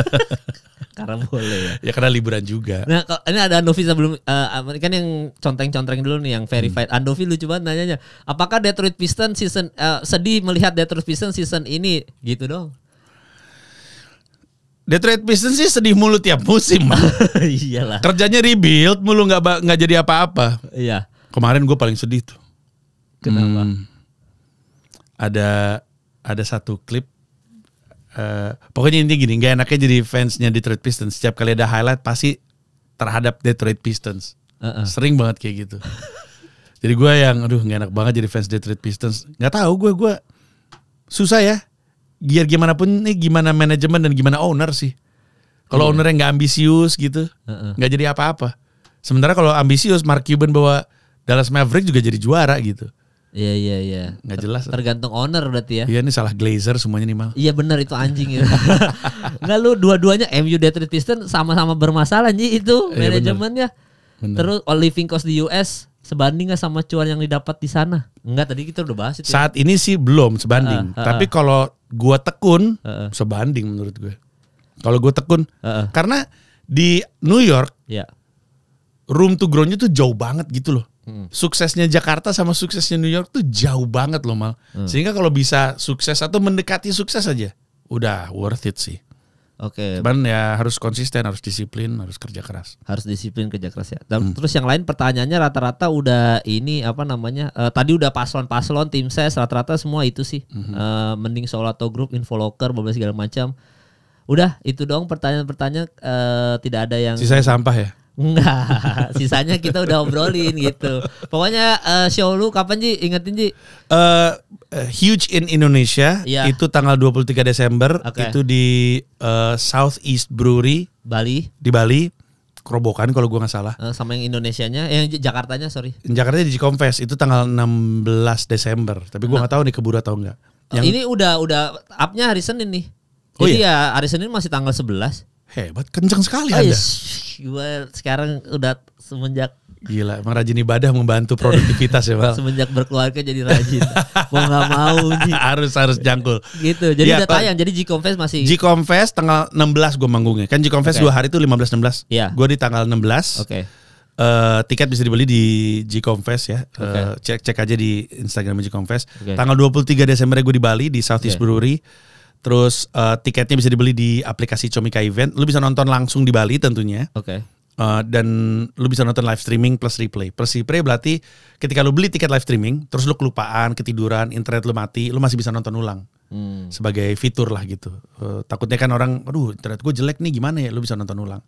Karena boleh ya. ya karena liburan juga. Nah, ini ada Andovi sebelum uh, kan yang conteng-conteng dulu nih yang verified. Hmm. Andovi lucu banget nanyanya. Apakah Detroit Pistons season uh, sedih melihat Detroit Pistons season ini gitu dong? Detroit Pistons sih sedih mulu tiap musim. Iyalah. Kerjanya rebuild mulu nggak nggak jadi apa-apa. Iya. Kemarin gue paling sedih tuh. Kenapa? Hmm, ada ada satu klip Uh, pokoknya ini gini, nggak enaknya jadi fansnya Detroit Pistons. Setiap kali ada highlight pasti terhadap Detroit Pistons. Uh -uh. Sering banget kayak gitu. jadi gue yang, aduh nggak enak banget jadi fans Detroit Pistons. Nggak tahu gue, gue susah ya. Biar gimana pun ini, gimana manajemen dan gimana owner sih. Kalau yeah. yang nggak ambisius gitu, nggak uh -uh. jadi apa-apa. Sementara kalau ambisius, Mark Cuban bawa Dallas Maverick juga jadi juara gitu. Iya iya iya. Gak jelas. Tergantung owner berarti ya. Iya ini salah Glazer semuanya nih mal. Iya benar itu anjing ya. Enggak lu dua-duanya MU Detroit Pistons sama-sama bermasalah nih itu iya, manajemennya. Bener. Terus living cost di US sebanding gak sama cuan yang didapat di sana? Enggak tadi kita udah bahas itu. Ya. Saat ya? ini sih belum sebanding. Uh, uh, uh. Tapi kalau gua tekun uh, uh. sebanding menurut gue. Kalau gue tekun uh, uh. karena di New York, yeah. room to groundnya tuh jauh banget gitu loh Hmm. Suksesnya Jakarta sama suksesnya New York tuh jauh banget loh mal. Hmm. Sehingga kalau bisa sukses atau mendekati sukses aja, udah worth it sih. Oke. Okay. Cuman ya harus konsisten, harus disiplin, harus kerja keras. Harus disiplin kerja keras ya. Dan hmm. terus yang lain pertanyaannya rata-rata udah ini apa namanya? Uh, tadi udah paslon-paslon tim saya rata-rata semua itu sih. Hmm. Uh, mending solo atau grup, infoloker, berbagai segala macam. Udah itu dong pertanyaan-pertanyaan uh, tidak ada yang Sisanya sampah ya. Enggak, sisanya kita udah obrolin gitu. Pokoknya uh, eh, show lu kapan Ji? Ingetin Ji. Uh, huge in Indonesia yeah. itu tanggal 23 Desember okay. itu di uh, Southeast Brewery Bali. Di Bali. Kerobokan kalau gua nggak salah. Uh, sama yang Indonesianya, yang Jakarta Jakartanya sorry. Jakarta di Jikonfest itu tanggal 16 Desember, tapi gua nah. nggak nah. tahu nih keburu atau enggak. Yang... Ini udah udah upnya hari Senin nih. Oh Jadi iya? ya hari Senin masih tanggal 11. Hebat, kenceng sekali oh, Anda. Gue sekarang udah semenjak Gila, emang rajin ibadah membantu produktivitas ya, pak. Semenjak berkeluarga jadi rajin. mau gak mau nih. harus harus jangkul. Gitu. Jadi ya, udah tayang. Jadi G Confess masih G Confess tanggal 16 gue manggungnya. Kan G Confess okay. dua hari itu 15 16. Iya. Gue di tanggal 16. Oke. Okay. Uh, eh, tiket bisa dibeli di G Confess ya. Okay. Uh, eh, cek cek aja di Instagram G Confess. Okay. Tanggal 23 Desember gue di Bali di Southeast okay. Brewery Terus uh, tiketnya bisa dibeli di aplikasi Comika Event. Lu bisa nonton langsung di Bali tentunya. Oke. Okay. Uh, eh, dan lu bisa nonton live streaming plus replay. Plus replay berarti ketika lu beli tiket live streaming, terus lu kelupaan, ketiduran, internet lu mati, lu masih bisa nonton ulang. Hmm. Sebagai fitur lah gitu. Uh, takutnya kan orang, aduh internet gue jelek nih gimana ya, lu bisa nonton ulang.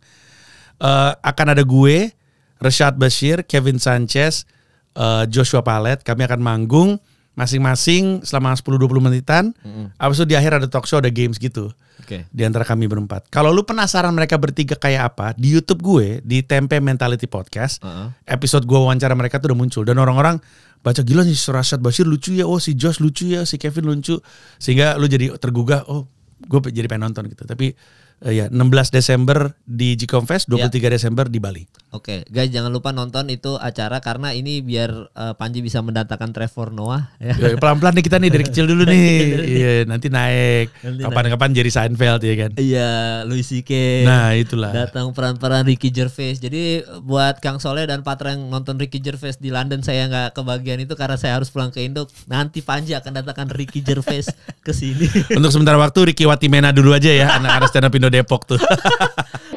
Uh, akan ada gue, Rashad Bashir, Kevin Sanchez, uh, Joshua Palet, kami akan manggung masing-masing selama 10-20 menitan. Mm -hmm. Abis itu di akhir ada talk show, ada games gitu. Okay. Di antara kami berempat. Kalau lu penasaran mereka bertiga kayak apa, di YouTube gue di Tempe Mentality Podcast, uh -huh. episode gue wawancara mereka tuh udah muncul dan orang-orang baca gila nih Rashad Basir lucu ya, oh si Josh lucu ya, si Kevin lucu. Sehingga lu jadi tergugah, oh gue jadi pengen nonton gitu. Tapi uh, ya 16 Desember di ya. dua 23 yeah. Desember di Bali. Oke, okay. guys jangan lupa nonton itu acara karena ini biar uh, Panji bisa mendatangkan Trevor Noah ya. ya. Pelan-pelan nih kita nih dari kecil dulu nih. Iya, nanti naik. Kapan-kapan jadi Seinfeld ya kan. Iya, Louis CK. Nah, itulah. Datang peran-peran Ricky Gervais. Jadi buat Kang Soleh dan Patra yang nonton Ricky Gervais di London saya nggak kebagian itu karena saya harus pulang ke Indo. Nanti Panji akan datangkan Ricky Gervais ke sini. Untuk sementara waktu Ricky Watimena dulu aja ya anak-anak stand up Indo Indo Depok tuh.